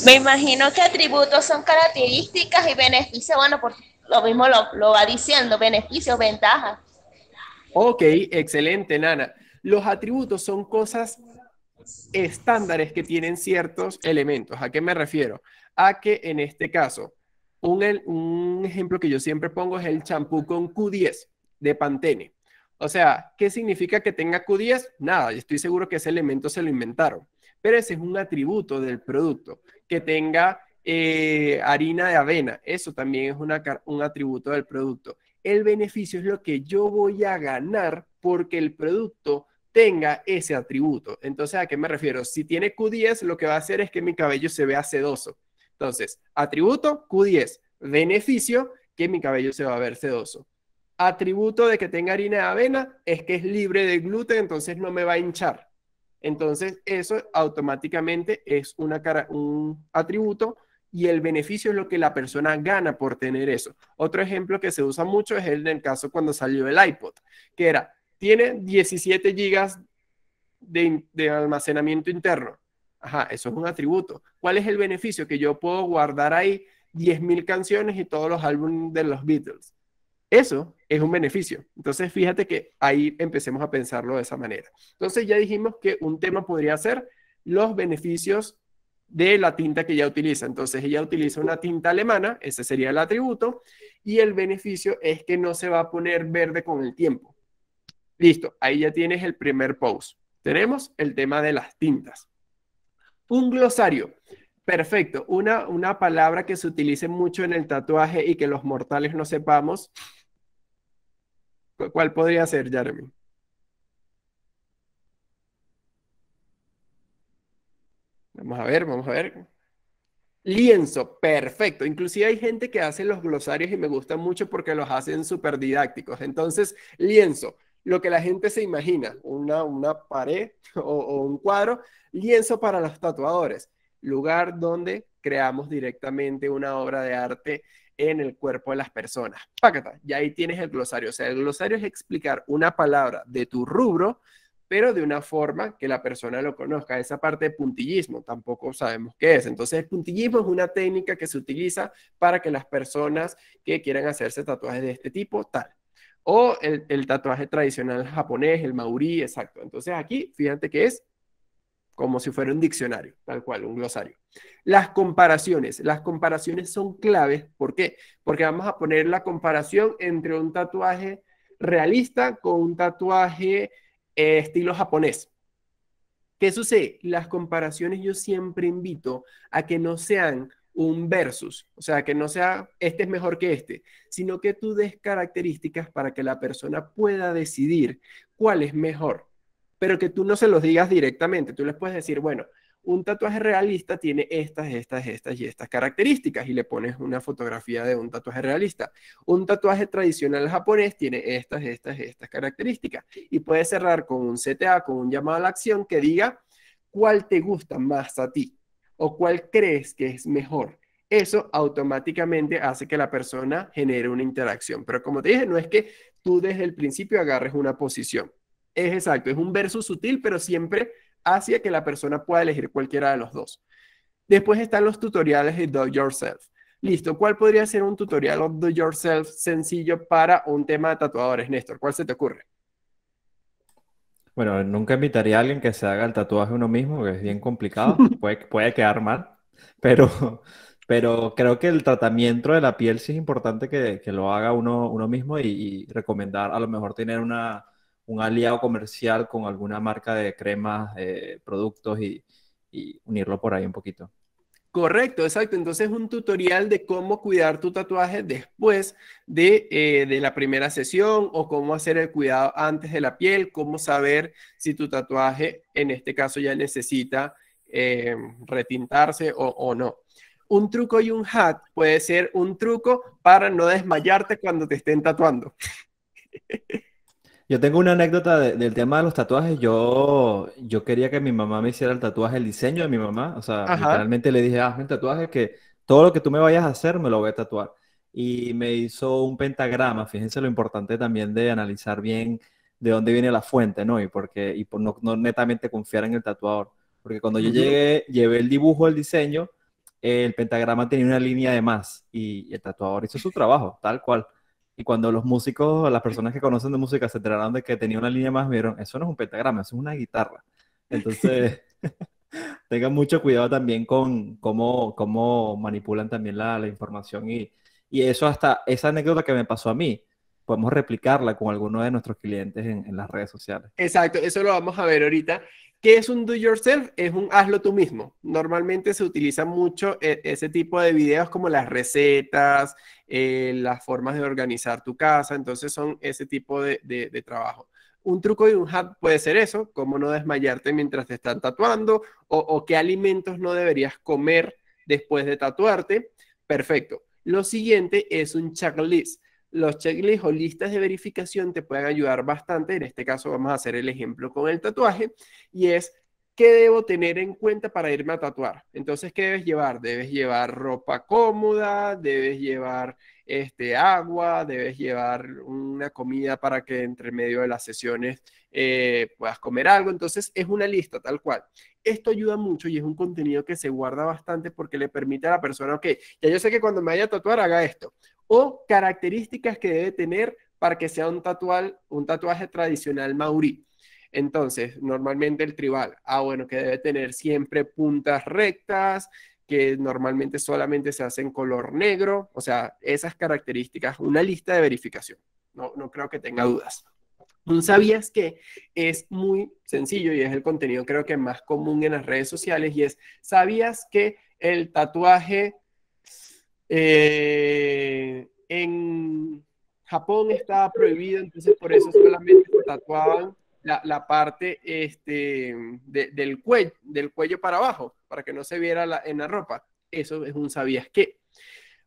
Me imagino que atributos son características y beneficios, bueno, por lo mismo lo, lo va diciendo, beneficios, ventajas. Ok, excelente, Nana. Los atributos son cosas estándares que tienen ciertos elementos. ¿A qué me refiero? A que en este caso, un, ejemplo que yo siempre pongo es el champú con Q10 de Pantene. O sea, ¿qué significa que tenga Q10? Nada, estoy seguro que ese elemento se lo inventaron, pero ese es un atributo del producto. Que tenga eh, harina de avena, eso también es un atributo del producto. El beneficio es lo que yo voy a ganar porque el producto tenga ese atributo. Entonces, ¿a qué me refiero? Si tiene Q10, lo que va a hacer es que mi cabello se vea sedoso. Entonces, atributo Q10, beneficio que mi cabello se va a ver sedoso. Atributo de que tenga harina de avena es que es libre de gluten, entonces no me va a hinchar. Entonces, eso automáticamente es una cara, un atributo y el beneficio es lo que la persona gana por tener eso. Otro ejemplo que se usa mucho es el del caso cuando salió el iPod, que era, tiene 17 gigas de almacenamiento interno Ajá, eso es un atributo. ¿Cuál es el beneficio? Que yo puedo guardar ahí 10.000 canciones y todos los álbumes de los Beatles. Eso es un beneficio. Entonces, fíjate que ahí empecemos a pensarlo de esa manera. Entonces, ya dijimos que un tema podría ser los beneficios de la tinta que ella utiliza. Entonces, ella utiliza una tinta alemana, ese sería el atributo, y el beneficio es que no se va a poner verde con el tiempo. Listo, ahí ya tienes el primer post. Tenemos el tema de las tintas. Un glosario. Perfecto. Una, una palabra que se utilice mucho en el tatuaje y que los mortales no sepamos. ¿Cuál podría ser, Jeremy? Vamos a ver, vamos a ver. Lienzo, perfecto. Inclusive hay gente que hace los glosarios y me gusta mucho porque los hacen súper didácticos. Entonces, lienzo, lo que la gente se imagina, una, una pared o, un cuadro, lienzo para los tatuadores, lugar donde creamos directamente una obra de arte en el cuerpo de las personas. Pácata, y ahí tienes el glosario. O sea, el glosario es explicar una palabra de tu rubro, pero de una forma que la persona lo conozca. Esa parte de puntillismo tampoco sabemos qué es. Entonces, puntillismo es una técnica que se utiliza para que las personas que quieran hacerse tatuajes de este tipo, tal o el, tatuaje tradicional japonés, el maurí, exacto. Entonces aquí, fíjate que es como si fuera un diccionario, tal cual, un glosario. Las comparaciones, las comparaciones son claves, ¿por qué? Porque vamos a poner la comparación entre un tatuaje realista con un tatuaje eh, estilo japonés. ¿Qué sucede? Las comparaciones yo siempre invito a que no sean un versus, o sea, que no sea este es mejor que este, sino que tú des características para que la persona pueda decidir cuál es mejor, pero que tú no se los digas directamente, tú les puedes decir, bueno, un tatuaje realista tiene estas, estas, estas y estas características y le pones una fotografía de un tatuaje realista. Un tatuaje tradicional japonés tiene estas, estas, estas características y puedes cerrar con un CTA, con un llamado a la acción que diga cuál te gusta más a ti o cuál crees que es mejor. Eso automáticamente hace que la persona genere una interacción. Pero como te dije, no es que tú desde el principio agarres una posición. Es exacto, es un verso sutil, pero siempre hacia que la persona pueda elegir cualquiera de los dos. Después están los tutoriales de Do Yourself. Listo, ¿cuál podría ser un tutorial o Do Yourself sencillo para un tema de tatuadores, Néstor? ¿Cuál se te ocurre? Bueno, nunca invitaría a alguien que se haga el tatuaje uno mismo, que es bien complicado, puede, puede quedar mal, pero, pero creo que el tratamiento de la piel sí es importante que, lo haga uno, uno mismo y, recomendar a lo mejor tener un aliado comercial con alguna marca de cremas, eh, productos y unirlo por ahí un poquito. Correcto, exacto. Entonces un tutorial de cómo cuidar tu tatuaje después eh, de, la primera sesión o cómo hacer el cuidado antes de la piel, cómo saber si tu tatuaje en este caso ya necesita eh, retintarse o, o no. Un truco y un hat puede ser un truco para no desmayarte cuando te estén tatuando. Yo tengo una anécdota del tema de los tatuajes. Yo, yo quería que mi mamá me hiciera el tatuaje, el diseño de mi mamá. O sea, Ajá. literalmente le dije, hazme el tatuaje que todo lo que tú me vayas a hacer me lo voy a tatuar. Y me hizo un pentagrama. Fíjense lo importante también de analizar bien de dónde viene la fuente, ¿no? Y porque y por no, netamente confiar en el tatuador. Porque cuando yo llegué, llevé el dibujo, el diseño, el pentagrama tenía una línea de más y el tatuador hizo su trabajo, tal cual. Y cuando los músicos, las personas que conocen de música se enteraron de que tenía una línea más, vieron, eso no es un pentagrama, eso es una guitarra. Entonces, tengan mucho cuidado también con cómo, cómo manipulan también la, la información y, y, eso hasta, esa anécdota que me pasó a mí, podemos replicarla con alguno de nuestros clientes en, en las redes sociales. Exacto, eso lo vamos a ver ahorita. ¿Qué es un do yourself? Es un hazlo tú mismo. Normalmente se utiliza mucho e, ese tipo de videos como las recetas, eh, las formas de organizar tu casa, entonces son ese tipo de, trabajo un truco y un hack puede ser eso, cómo no desmayarte mientras te están tatuando o, o, qué alimentos no deberías comer después de tatuarte. Perfecto. Lo siguiente es un checklist los checklists o listas de verificación te pueden ayudar bastante. En este caso vamos a hacer el ejemplo con el tatuaje y es ¿qué debo tener en cuenta para irme a tatuar? Entonces, ¿qué debes llevar? Debes llevar ropa cómoda, debes llevar este, agua, debes llevar una comida para que entre medio de las sesiones eh, puedas comer algo. Entonces, es una lista tal cual. Esto ayuda mucho y es un contenido que se guarda bastante porque le permite a la persona, ok, ya yo sé que cuando me vaya a tatuar haga esto o características que debe tener para que sea un, tatual, un tatuaje tradicional maurí. Entonces, normalmente el tribal, ah, bueno, que debe tener siempre puntas rectas, que normalmente solamente se hace en color negro, o sea, esas características, una lista de verificación, no, no creo que tenga dudas. Un sabías que es muy sencillo y es el contenido creo que más común en las redes sociales y es, ¿sabías que el tatuaje eh, en Japón estaba prohibido, entonces por eso solamente se tatuaban la, parte este, del, cuello, del cuello para abajo, para que no se viera en la ropa. Eso es un sabías qué.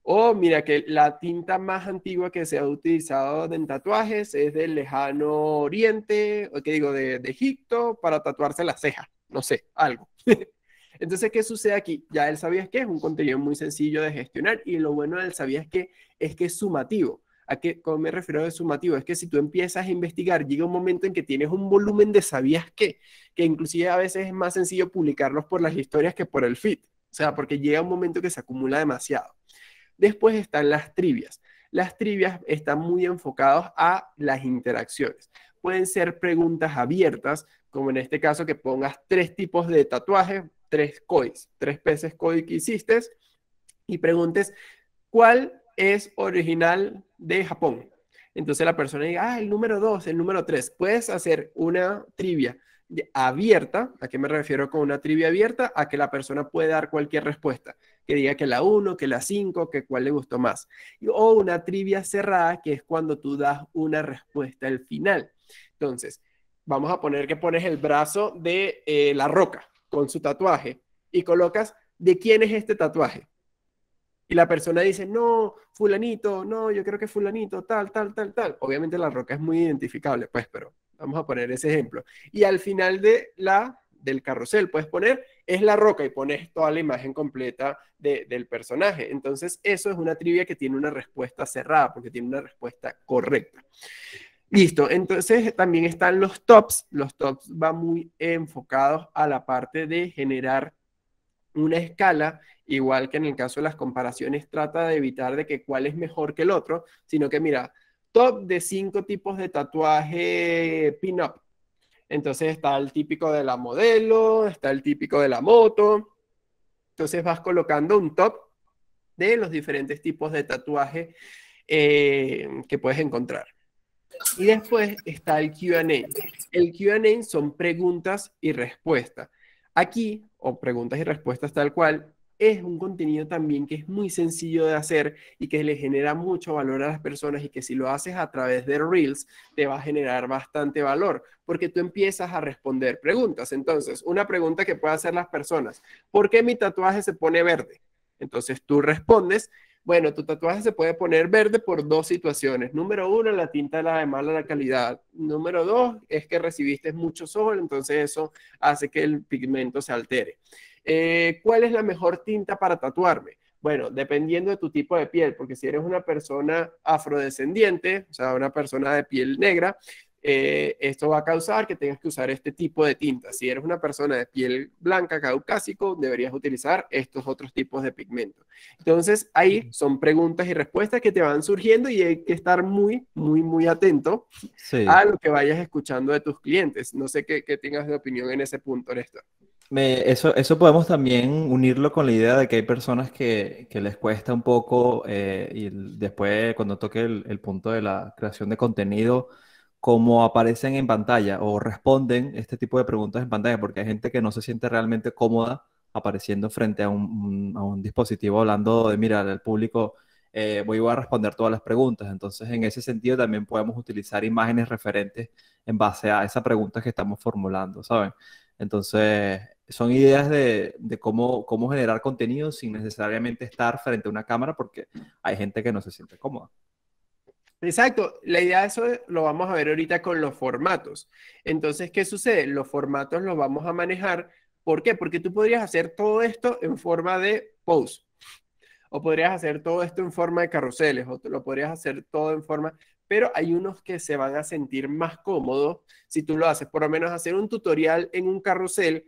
O oh, mira que la tinta más antigua que se ha utilizado en tatuajes es del lejano oriente, o que digo, de, de Egipto, para tatuarse la ceja, no sé, algo. Entonces, ¿qué sucede aquí? Ya el sabías que es un contenido muy sencillo de gestionar y lo bueno del sabías que es que es sumativo. ¿A qué cómo me refiero de sumativo? Es que si tú empiezas a investigar, llega un momento en que tienes un volumen de sabías que, que inclusive a veces es más sencillo publicarlos por las historias que por el feed. O sea, porque llega un momento que se acumula demasiado. Después están las trivias. Las trivias están muy enfocadas a las interacciones. Pueden ser preguntas abiertas, como en este caso que pongas tres tipos de tatuajes, tres COIs, tres peces cois que hiciste, y preguntes cuál es original de Japón. Entonces la persona diga, ah, el número dos, el número tres. Puedes hacer una trivia abierta. ¿A qué me refiero con una trivia abierta? A que la persona puede dar cualquier respuesta. Que diga que la uno, que la cinco, que cuál le gustó más. O una trivia cerrada, que es cuando tú das una respuesta al final. Entonces, vamos a poner que pones el brazo de eh, la roca con su tatuaje y colocas de quién es este tatuaje. Y la persona dice, no, fulanito, no, yo creo que fulanito, tal, tal, tal, tal. Obviamente la roca es muy identificable, pues, pero vamos a poner ese ejemplo. Y al final de la, del carrusel puedes poner, es la roca y pones toda la imagen completa del personaje. Entonces, eso es una trivia que tiene una respuesta cerrada, porque tiene una respuesta correcta. Listo, entonces también están los tops. Los tops van muy enfocados a la parte de generar una escala, igual que en el caso de las comparaciones trata de evitar de que cuál es mejor que el otro, sino que mira, top de cinco tipos de tatuaje pin-up. Entonces está el típico de la modelo, está el típico de la moto. Entonces vas colocando un top de los diferentes tipos de tatuaje eh, que puedes encontrar. Y después está el QA. El QA son preguntas y respuestas. Aquí, o preguntas y respuestas tal cual, es un contenido también que es muy sencillo de hacer y que le genera mucho valor a las personas y que si lo haces a través de Reels te va a generar bastante valor porque tú empiezas a responder preguntas. Entonces, una pregunta que pueden hacer las personas, ¿por qué mi tatuaje se pone verde? Entonces tú respondes bueno, tu tatuaje se puede poner verde por dos situaciones. Número uno, la tinta la de mala calidad. Número dos, es que recibiste mucho sol, entonces eso hace que el pigmento se altere. Eh, ¿Cuál es la mejor tinta para tatuarme? Bueno, dependiendo de tu tipo de piel, porque si eres una persona afrodescendiente, o sea, una persona de piel negra, eh, esto va a causar que tengas que usar este tipo de tinta. Si eres una persona de piel blanca, caucásico, deberías utilizar estos otros tipos de pigmento. Entonces, ahí son preguntas y respuestas que te van surgiendo y hay que estar muy, muy, muy atento a lo que vayas escuchando de tus clientes. No sé qué, qué tengas de opinión en ese punto, Néstor. Me, eso, eso podemos también unirlo con la idea de que hay personas que, les cuesta un poco eh, y después cuando toque el, el punto de la creación de contenido, como aparecen en pantalla o responden este tipo de preguntas en pantalla, porque hay gente que no se siente realmente cómoda apareciendo frente a un, dispositivo hablando de, mira, al público eh, voy a responder todas las preguntas. Entonces, en ese sentido, también podemos utilizar imágenes referentes en base a esa pregunta que estamos formulando, ¿saben? Entonces, son ideas de, cómo, cómo generar contenido sin necesariamente estar frente a una cámara, porque hay gente que no se siente cómoda. Exacto, la idea de eso lo vamos a ver ahorita con los formatos. Entonces, ¿qué sucede? Los formatos los vamos a manejar. ¿Por qué? Porque tú podrías hacer todo esto en forma de post, o podrías hacer todo esto en forma de carruseles, o lo podrías hacer todo en forma, pero hay unos que se van a sentir más cómodos si tú lo haces. Por lo menos hacer un tutorial en un carrusel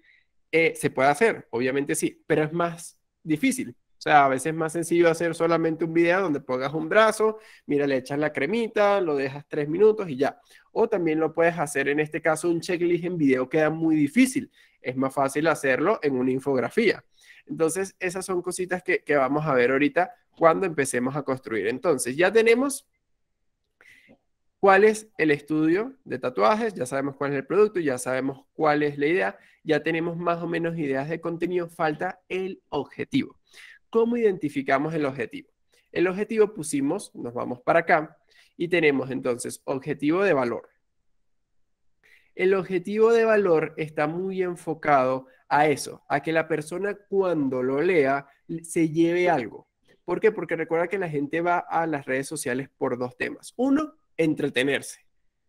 eh, se puede hacer, obviamente sí, pero es más difícil a veces es más sencillo hacer solamente un video donde pongas un brazo, mira, le echas la cremita, lo dejas tres minutos y ya. O también lo puedes hacer, en este caso, un checklist en video queda muy difícil. Es más fácil hacerlo en una infografía. Entonces, esas son cositas que, que vamos a ver ahorita cuando empecemos a construir. Entonces, ya tenemos cuál es el estudio de tatuajes, ya sabemos cuál es el producto, ya sabemos cuál es la idea, ya tenemos más o menos ideas de contenido, falta el objetivo. ¿Cómo identificamos el objetivo? El objetivo pusimos, nos vamos para acá, y tenemos entonces objetivo de valor. El objetivo de valor está muy enfocado a eso, a que la persona cuando lo lea se lleve algo. ¿Por qué? Porque recuerda que la gente va a las redes sociales por dos temas. Uno, entretenerse.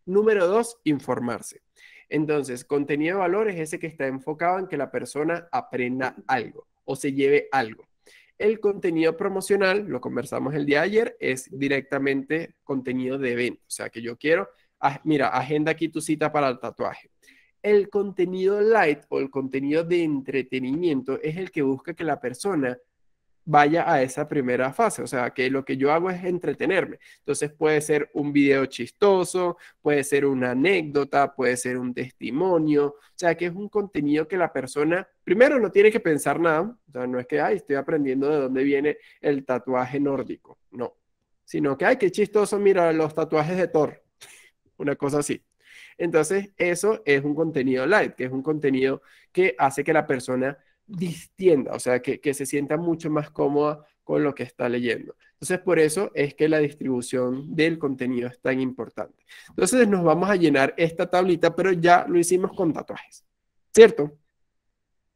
Número dos, informarse. Entonces, contenido de valor es ese que está enfocado en que la persona aprenda algo o se lleve algo el contenido promocional, lo conversamos el día ayer, es directamente contenido de evento. O sea, que yo quiero, ah, mira, agenda aquí tu cita para el tatuaje. El contenido light o el contenido de entretenimiento es el que busca que la persona vaya a esa primera fase, o sea, que lo que yo hago es entretenerme. Entonces puede ser un video chistoso, puede ser una anécdota, puede ser un testimonio, o sea, que es un contenido que la persona, primero no tiene que pensar nada, o sea, no es que, ay, estoy aprendiendo de dónde viene el tatuaje nórdico, no, sino que, ay, qué chistoso, mira los tatuajes de Thor, una cosa así. Entonces, eso es un contenido light, que es un contenido que hace que la persona distienda, o sea, que, se sienta mucho más cómoda con lo que está leyendo. Entonces, por eso es que la distribución del contenido es tan importante. Entonces, nos vamos a llenar esta tablita, pero ya lo hicimos con tatuajes, ¿cierto?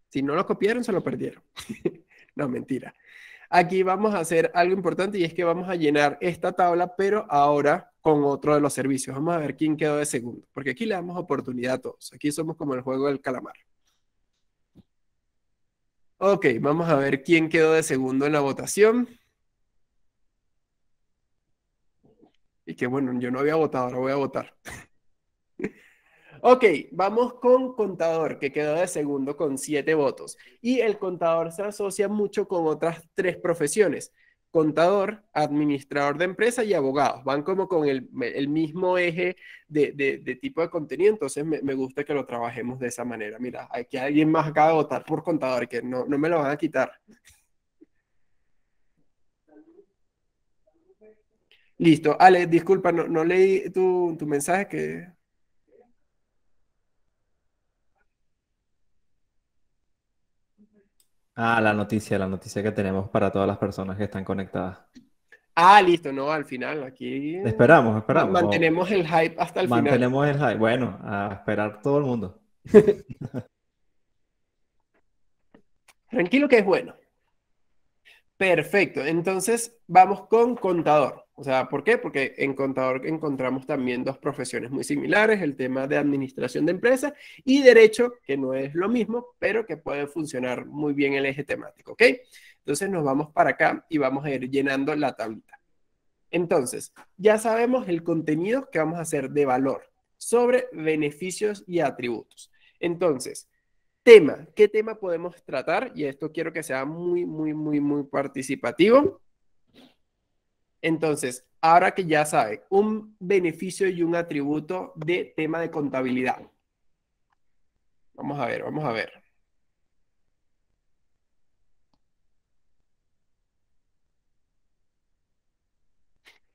Si no lo copiaron, se lo perdieron. no, mentira. Aquí vamos a hacer algo importante y es que vamos a llenar esta tabla, pero ahora con otro de los servicios. Vamos a ver quién quedó de segundo, porque aquí le damos oportunidad a todos. Aquí somos como el juego del calamar. Ok, vamos a ver quién quedó de segundo en la votación. Y que bueno, yo no había votado, ahora voy a votar. ok, vamos con contador, que quedó de segundo con siete votos. Y el contador se asocia mucho con otras tres profesiones contador, administrador de empresa y abogados. Van como con el, mismo eje de, tipo de contenido, entonces me, gusta que lo trabajemos de esa manera. Mira, aquí alguien más acaba de votar por contador, que no, me lo van a quitar. Listo. Ale, disculpa, no, leí tu, tu mensaje que Ah, la noticia, la noticia que tenemos para todas las personas que están conectadas. Ah, listo, no, al final, aquí. Esperamos, esperamos. Mantenemos el hype hasta el final. Mantenemos el hype, bueno, a esperar todo el mundo. Tranquilo que es bueno. Perfecto, entonces vamos con contador. O sea, ¿por qué? Porque en contador encontramos también dos profesiones muy similares, el tema de administración de empresas y derecho, que no es lo mismo, pero que puede funcionar muy bien el eje temático, ¿ok? Entonces nos vamos para acá y vamos a ir llenando la tablita. Entonces, ya sabemos el contenido que vamos a hacer de valor sobre beneficios y atributos. Entonces, tema, ¿qué tema podemos tratar? Y esto quiero que sea muy, muy, muy, muy participativo. Entonces, ahora que ya sabe, un beneficio y un atributo de tema de contabilidad. Vamos a ver, vamos a ver.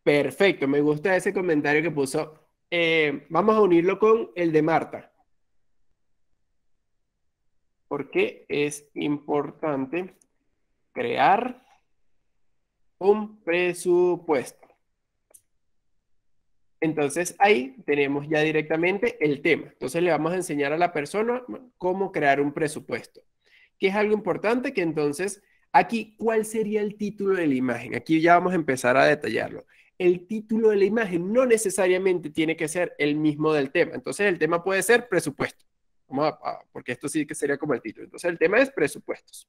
Perfecto, me gusta ese comentario que puso. Eh, vamos a unirlo con el de Marta porque es importante crear un presupuesto. Entonces ahí tenemos ya directamente el tema. Entonces le vamos a enseñar a la persona cómo crear un presupuesto, que es algo importante que entonces aquí, ¿cuál sería el título de la imagen? Aquí ya vamos a empezar a detallarlo. El título de la imagen no necesariamente tiene que ser el mismo del tema. Entonces el tema puede ser presupuesto porque esto sí que sería como el título. Entonces, el tema es presupuestos.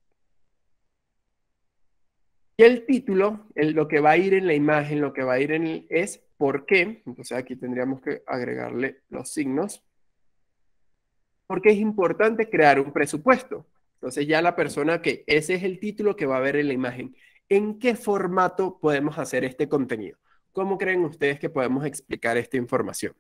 Y el título, lo que va a ir en la imagen, lo que va a ir en él es por qué. Entonces, aquí tendríamos que agregarle los signos. Porque es importante crear un presupuesto. Entonces, ya la persona que ese es el título que va a ver en la imagen. ¿En qué formato podemos hacer este contenido? ¿Cómo creen ustedes que podemos explicar esta información?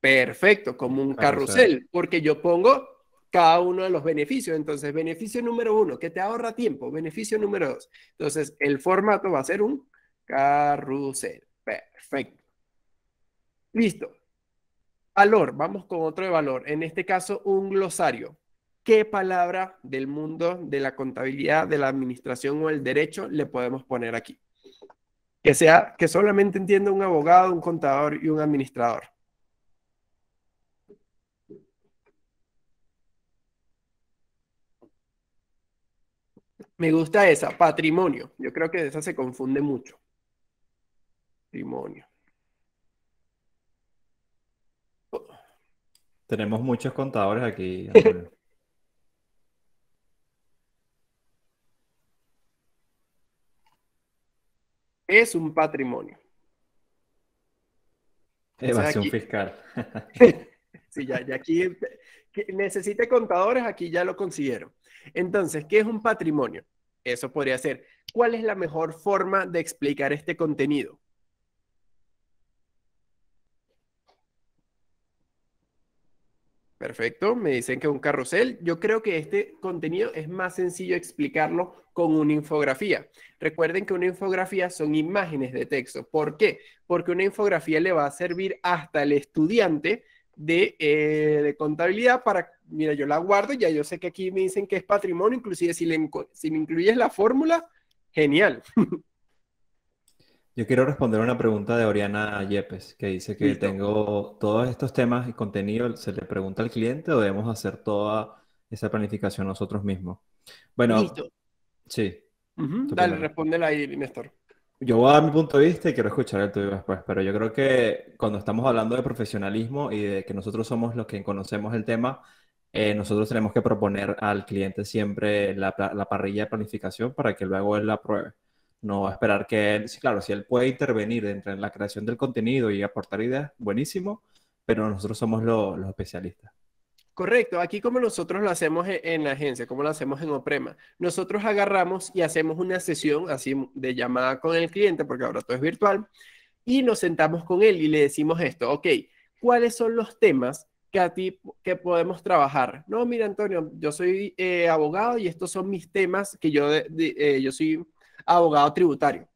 Perfecto, como un carrusel, porque yo pongo cada uno de los beneficios. Entonces, beneficio número uno, que te ahorra tiempo. Beneficio número dos. Entonces, el formato va a ser un carrusel. Perfecto. Listo. Valor, vamos con otro de valor. En este caso, un glosario. ¿Qué palabra del mundo de la contabilidad, de la administración o el derecho le podemos poner aquí? Que sea que solamente entienda un abogado, un contador y un administrador. Me gusta esa, patrimonio. Yo creo que esa se confunde mucho. Patrimonio. Tenemos muchos contadores aquí. es un patrimonio. Evasión fiscal. sí, ya, aquí necesite contadores, aquí ya lo consiguieron. Entonces, ¿qué es un patrimonio? Eso podría ser. ¿Cuál es la mejor forma de explicar este contenido? Perfecto, me dicen que es un carrusel. Yo creo que este contenido es más sencillo explicarlo con una infografía. Recuerden que una infografía son imágenes de texto. ¿Por qué? Porque una infografía le va a servir hasta al estudiante de, eh, de contabilidad para mira, yo la guardo, y ya yo sé que aquí me dicen que es patrimonio, inclusive si me si incluyes la fórmula, genial. Yo quiero responder una pregunta de Oriana Yepes, que dice que tengo todos estos temas y contenido, ¿se le pregunta al cliente o debemos hacer toda esa planificación nosotros mismos? Bueno, sí. Dale, respóndela ahí, Néstor. Yo voy a mi punto de vista y quiero escuchar el tuyo después, pero yo creo que cuando estamos hablando de profesionalismo y de que nosotros somos los que conocemos el tema, eh, nosotros tenemos que proponer al cliente siempre la, parrilla de planificación para que luego él la apruebe. No esperar que él, claro, si él puede intervenir dentro en la creación del contenido y aportar ideas, buenísimo, pero nosotros somos los especialistas. Correcto, aquí como nosotros lo hacemos e-, en, la agencia, como lo hacemos en Oprema, nosotros agarramos y hacemos una sesión así de llamada con el cliente, porque ahora todo es virtual, y nos sentamos con él y le decimos esto, ok, ¿cuáles son los temas que a ti que podemos trabajar. No, mira, Antonio, yo soy eh, abogado y estos son mis temas que yo, eh, yo soy abogado tributario.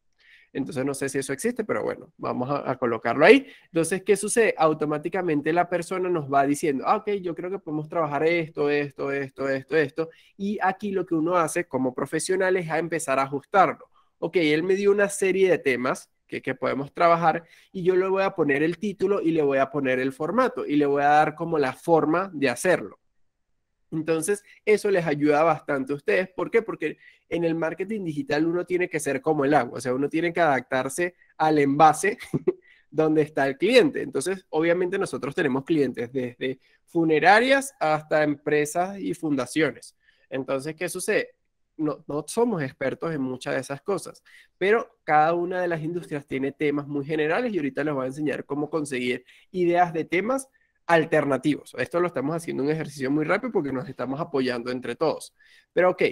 Entonces no sé si eso existe, pero bueno, vamos a, colocarlo ahí. Entonces, ¿qué sucede? Automáticamente la persona nos va diciendo, ah, ok, yo creo que podemos trabajar esto, esto, esto, esto, esto. Y aquí lo que uno hace como profesional es a empezar a ajustarlo. Ok, él me dio una serie de temas que, podemos trabajar y yo le voy a poner el título y le voy a poner el formato y le voy a dar como la forma de hacerlo. Entonces, eso les ayuda bastante a ustedes. ¿Por qué? Porque en el marketing digital uno tiene que ser como el agua, o sea, uno tiene que adaptarse al envase donde está el cliente. Entonces, obviamente nosotros tenemos clientes desde funerarias hasta empresas y fundaciones. Entonces, ¿qué sucede? no, somos expertos en muchas de esas cosas, pero cada una de las industrias tiene temas muy generales y ahorita les voy a enseñar cómo conseguir ideas de temas alternativos. Esto lo estamos haciendo un ejercicio muy rápido porque nos estamos apoyando entre todos. Pero ok,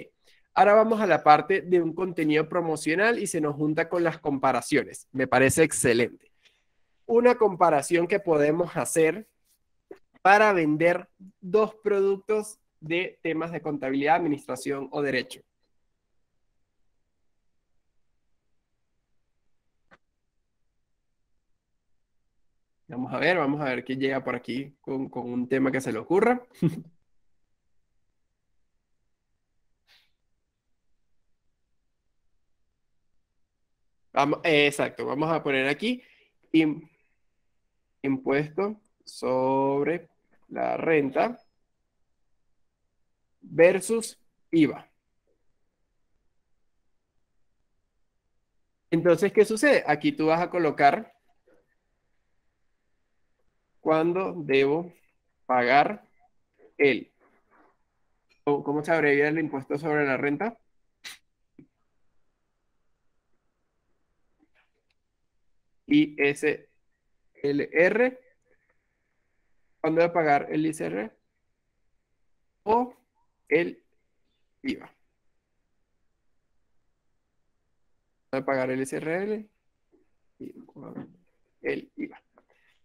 ahora vamos a la parte de un contenido promocional y se nos junta con las comparaciones. Me parece excelente. Una comparación que podemos hacer para vender dos productos de temas de contabilidad, administración o derecho. Vamos a ver, vamos a ver qué llega por aquí con, un tema que se le ocurra. Eh, exacto, vamos a poner aquí impuesto sobre la renta versus IVA. Entonces, ¿qué sucede? Aquí tú vas a colocar ¿Cuándo debo pagar el? ¿Cómo se abrevia el impuesto sobre la renta? ISLR. ¿Cuándo a pagar el ISR? O el IVA. ¿Cuándo debo pagar el ISRL? El IVA.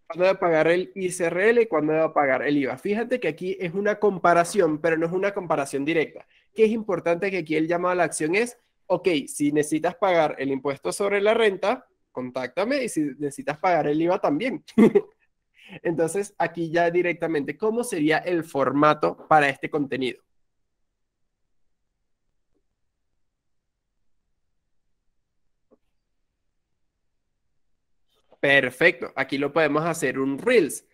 ¿Cuándo debe pagar el ICRL y cuándo debe pagar el IVA? Fíjate que aquí es una comparación, pero no es una comparación directa. Que es importante que aquí el llamado a la acción es, ok, si necesitas pagar el impuesto sobre la renta, contáctame y si necesitas pagar el IVA también. Entonces, aquí ya directamente, ¿cómo sería el formato para este contenido? Perfecto, aquí lo podemos hacer un Reels.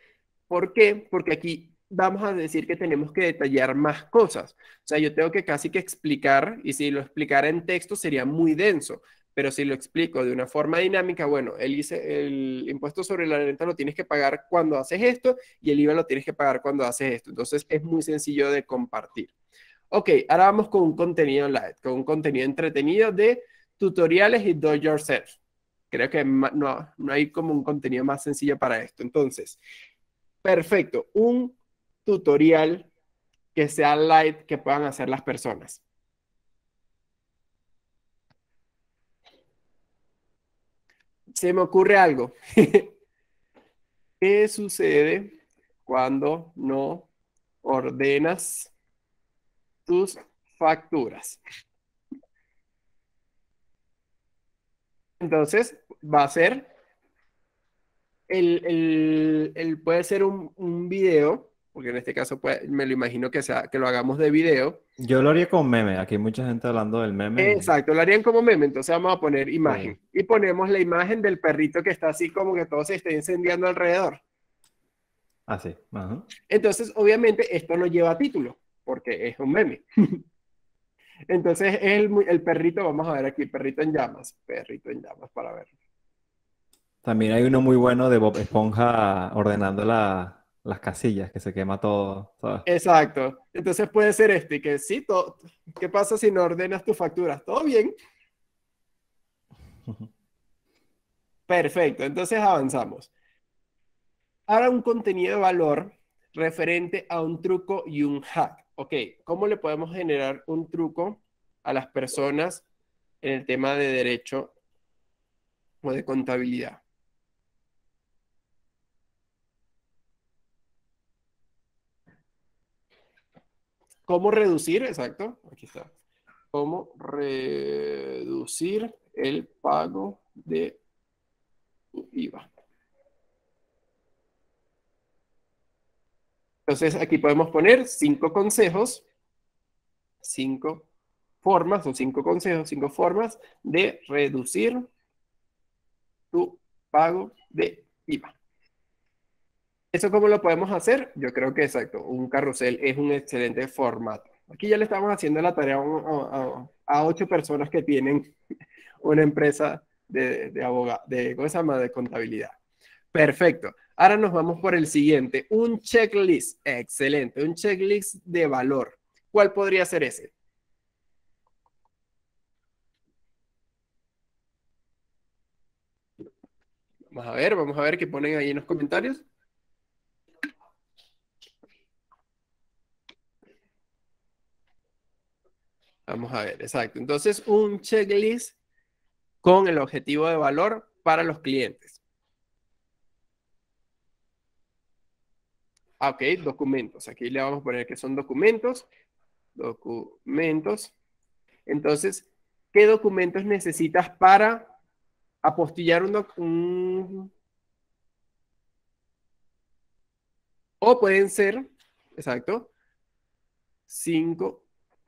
¿Por qué? Porque aquí vamos a decir que tenemos que detallar más cosas. O sea, yo tengo que casi que explicar, y si lo explicara en texto sería muy denso, pero si lo explico de una forma dinámica, bueno, el, el impuesto sobre la renta lo tienes que pagar cuando haces esto y el IVA lo tienes que pagar cuando haces esto. Entonces es muy sencillo de compartir. Ok, ahora vamos con un contenido light, con un contenido entretenido de tutoriales y do yourself. Creo que no, hay como un contenido más sencillo para esto. Entonces, perfecto, un tutorial que sea light que puedan hacer las personas. Se me ocurre algo. ¿Qué sucede cuando no ordenas tus facturas? Entonces, va a ser, el, puede ser un, video, porque en este caso pues, me lo imagino que, sea, que lo hagamos de video. Yo lo haría con meme, aquí hay mucha gente hablando del meme. Exacto, lo harían como meme, entonces vamos a poner imagen. Y ponemos la imagen del perrito que está así como que todo se está incendiando alrededor. Así, ah, Entonces, obviamente, esto no lleva título, porque es un meme. Entonces, el, el perrito, vamos a ver aquí, perrito en llamas, perrito en llamas, para verlo. También hay uno muy bueno de Bob Esponja ordenando las casillas, que se quema todo. Exacto. Entonces puede ser este, que sí, ¿qué pasa si no ordenas tus facturas? ¿Todo bien? Perfecto, entonces avanzamos. Ahora un contenido de valor referente a un truco y un hack. Ok, ¿cómo le podemos generar un truco a las personas en el tema de derecho o de contabilidad? ¿Cómo reducir? Exacto, aquí está. ¿Cómo reducir el pago de IVA? Entonces aquí podemos poner cinco consejos, cinco formas o cinco consejos, cinco formas de reducir tu pago de IVA. ¿Eso cómo lo podemos hacer? Yo creo que exacto, un carrusel es un excelente formato. Aquí ya le estamos haciendo la tarea a, ocho personas que tienen una empresa de, abogado, de, cosas de contabilidad. Perfecto. Ahora nos vamos por el siguiente, un checklist. Excelente, un checklist de valor. ¿Cuál podría ser ese? Vamos a ver, vamos a ver qué ponen ahí en los comentarios. Vamos a ver, exacto. Entonces, un checklist con el objetivo de valor para los clientes. Ah, ok, documentos. Aquí le vamos a poner que son documentos. Documentos. Entonces, ¿qué documentos necesitas para apostillar un, documento? O pueden ser, exacto, cinco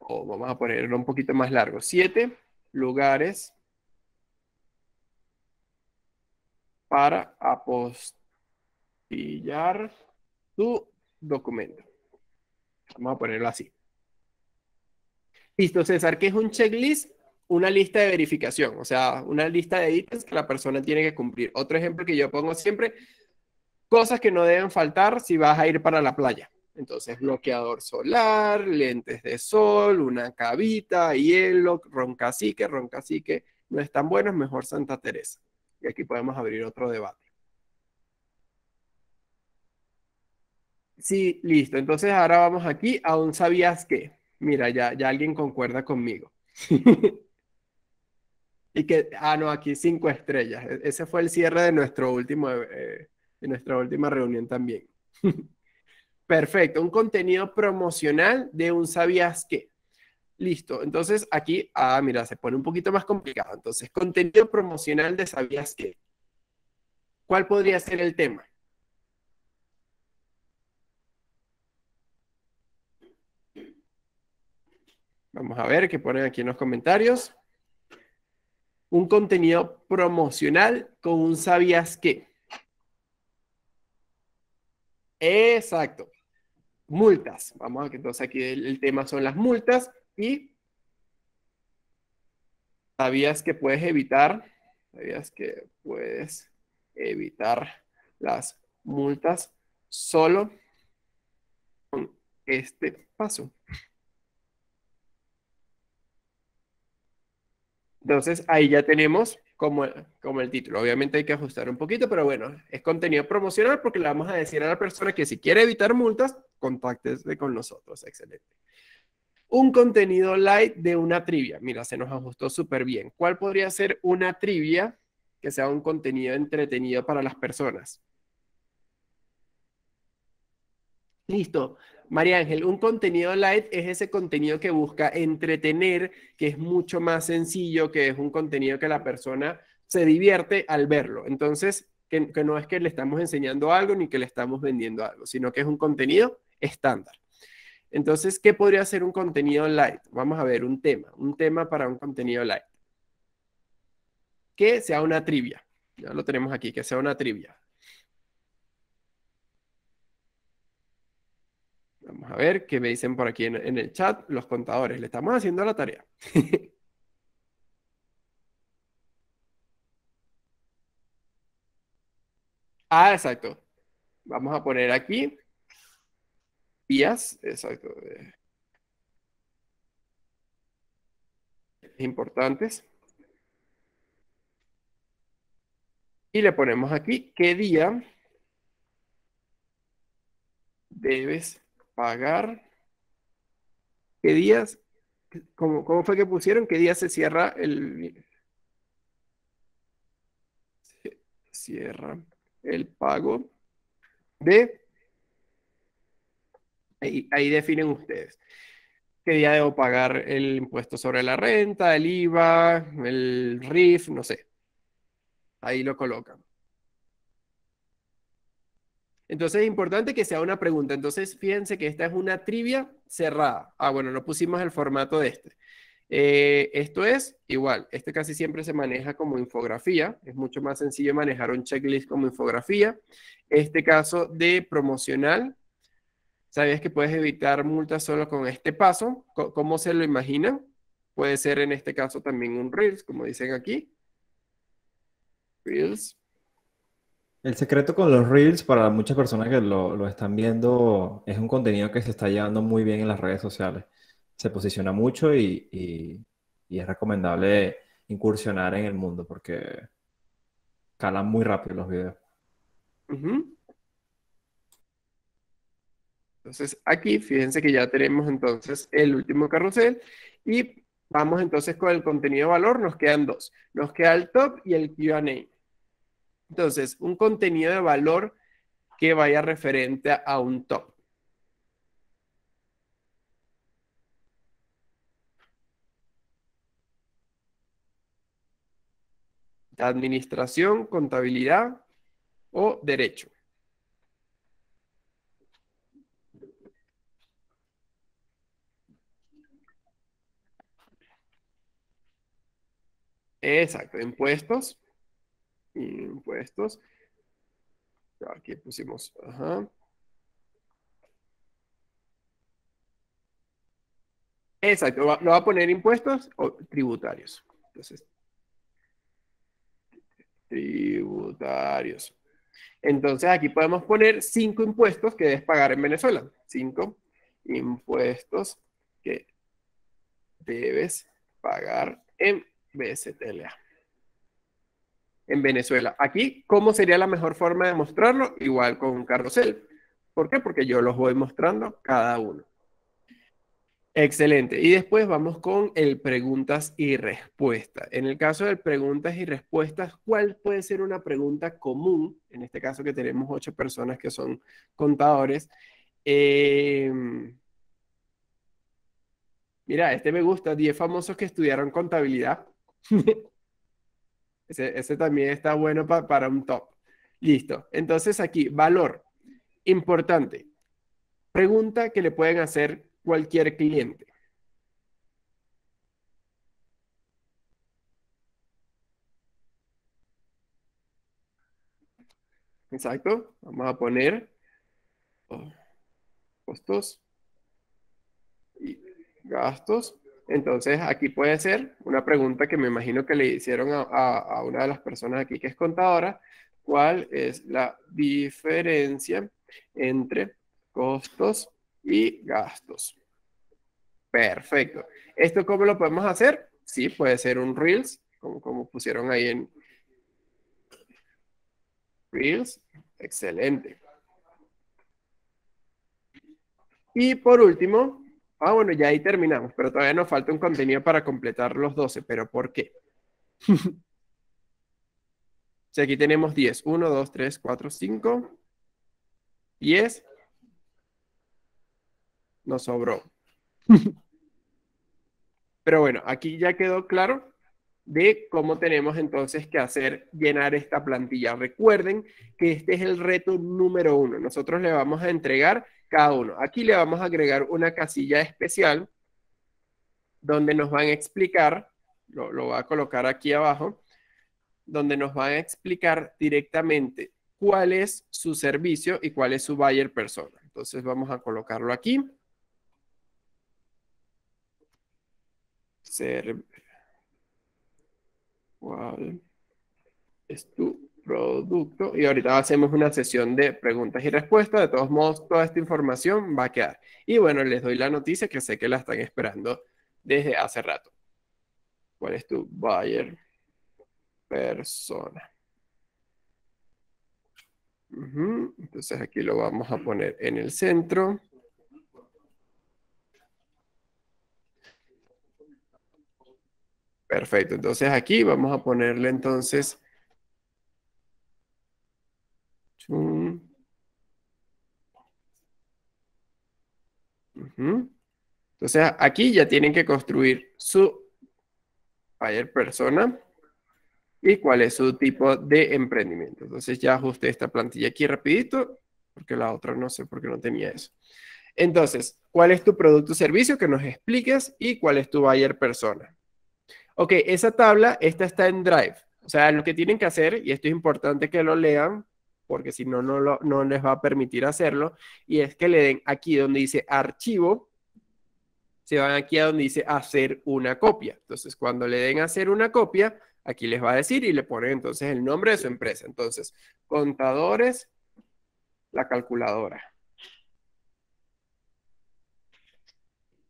o vamos a ponerlo un poquito más largo, siete lugares para apostillar tu documento. Vamos a ponerlo así. Listo, César, ¿qué es un checklist? Una lista de verificación, o sea, una lista de ítems que la persona tiene que cumplir. Otro ejemplo que yo pongo siempre, cosas que no deben faltar si vas a ir para la playa. Entonces, bloqueador solar, lentes de sol, una cavita, hielo, roncacique, roncacique, no es tan bueno, es mejor Santa Teresa. Y aquí podemos abrir otro debate. Sí, listo. Entonces ahora vamos aquí Aún sabías que. Mira, ya, ya alguien concuerda conmigo. y que, ah, no, aquí cinco estrellas. E-, ese fue el cierre de, nuestro último, eh, de nuestra última reunión también. Perfecto, un contenido promocional de un sabías qué. Listo, entonces aquí, ah, mira, se pone un poquito más complicado. Entonces, contenido promocional de sabías qué. ¿Cuál podría ser el tema? Vamos a ver qué ponen aquí en los comentarios. Un contenido promocional con un sabías qué. Exacto multas. Vamos a que entonces aquí el, tema son las multas y sabías que puedes evitar, sabías que puedes evitar las multas solo con este paso. Entonces ahí ya tenemos como, como el título. Obviamente hay que ajustar un poquito, pero bueno, es contenido promocional porque le vamos a decir a la persona que si quiere evitar multas, contáctese con nosotros. Excelente. Un contenido light de una trivia. Mira, se nos ajustó súper bien. ¿Cuál podría ser una trivia que sea un contenido entretenido para las personas? Listo. María Ángel, un contenido light es ese contenido que busca entretener, que es mucho más sencillo, que es un contenido que la persona se divierte al verlo. Entonces, que no es que le estamos enseñando algo ni que le estamos vendiendo algo, sino que es un contenido estándar. Entonces, ¿qué podría ser un contenido light? Vamos a ver un tema, un tema para un contenido light. Que sea una trivia. Ya lo tenemos aquí, que sea una trivia. Vamos a ver qué me dicen por aquí en, en el chat los contadores. Le estamos haciendo la tarea. ah, exacto. Vamos a poner aquí Días, exacto, importantes. Y le ponemos aquí qué día debes pagar, qué días, como cómo fue que pusieron, qué día se cierra el... Se cierra el pago de Ahí, definen ustedes qué día debo pagar el impuesto sobre la renta, el IVA, el RIF, no sé. Ahí lo colocan. Entonces es importante que sea una pregunta. Entonces fíjense que esta es una trivia cerrada. Ah, bueno, no pusimos el formato de este. Eh, esto es igual, este casi siempre se maneja como infografía, es mucho más sencillo manejar un checklist como infografía. Este caso de promocional ¿Sabías que puedes evitar multas solo con este paso? ¿Cómo se lo imaginan? Puede ser en este caso también un Reels, como dicen aquí. Reels. El secreto con los Reels, para muchas personas que lo, están viendo, es un contenido que se está llevando muy bien en las redes sociales. Se posiciona mucho y, es recomendable incursionar en el mundo porque calan muy rápido los videos. Entonces aquí fíjense que ya tenemos entonces el último carrusel y vamos entonces con el contenido de valor, nos quedan dos. Nos queda el top y el Q&A. Entonces, un contenido de valor que vaya referente a un top. Administración, contabilidad o derecho. Exacto, impuestos. Impuestos. Aquí pusimos, ajá. Exacto, ¿no va a poner impuestos o tributarios. Entonces, tributarios. Entonces aquí podemos poner cinco impuestos que debes pagar en Venezuela. Cinco impuestos que debes pagar en BSTLA. en Venezuela. Aquí, ¿cómo sería la mejor forma de mostrarlo? Igual con un carrusel. ¿Por qué? Porque yo los voy mostrando cada uno. Excelente. Y después vamos con el preguntas y respuestas. En el caso del preguntas y respuestas, ¿cuál puede ser una pregunta común? En este caso que tenemos ocho personas que son contadores. Em, mira, este me gusta. Diez famosos que estudiaron contabilidad. ese, también está bueno para un top. Listo. Entonces aquí, valor. Importante. Pregunta que le pueden hacer cualquier cliente. Exacto. Vamos a poner oh, costos y gastos. Entonces, aquí puede ser una pregunta que me imagino que le hicieron a, una de las personas aquí que es contadora, ¿cuál es la diferencia entre costos y gastos? Perfecto. ¿Esto cómo lo podemos hacer? Sí, puede ser un Reels, como, como pusieron ahí en Reels. Excelente. Y por último, Ah, bueno, ya ahí terminamos, pero todavía nos falta un contenido para completar los 12, pero ¿por qué? si aquí tenemos 10, 1, 2, 3, 4, 5, 10, nos sobró. pero bueno, aquí ya quedó claro de cómo tenemos entonces que hacer llenar esta plantilla. Recuerden que este es el reto número uno. Nosotros le vamos a entregar cada uno. Aquí le vamos a agregar una casilla especial donde nos van a explicar, lo, voy a colocar aquí abajo, donde nos van a explicar directamente cuál es su servicio y cuál es su buyer persona. Entonces vamos a colocarlo aquí. Ser... ¿Cuál es tu producto y ahorita hacemos una sesión de preguntas y respuestas. De todos modos, toda esta información va a quedar. Y bueno, les doy la noticia que sé que la están esperando desde hace rato. ¿Cuál es tu buyer persona? Entonces aquí lo vamos a poner en el centro. Perfecto, entonces aquí vamos a ponerle entonces entonces aquí ya tienen que construir su buyer persona y cuál es su tipo de emprendimiento. Entonces ya ajusté esta plantilla aquí rapidito, porque la otra no sé por qué no tenía eso. Entonces, ¿cuál es tu producto o servicio que nos expliques y cuál es tu buyer persona? Ok, esa tabla, esta está en Drive. O sea, lo que tienen que hacer, y esto es importante que lo lean, porque si no, no, no les va a permitir hacerlo, y es que le den aquí donde dice archivo, se van aquí a donde dice hacer una copia. Entonces, cuando le den hacer una copia, aquí les va a decir y le ponen entonces el nombre de su empresa. Entonces, contadores, la calculadora.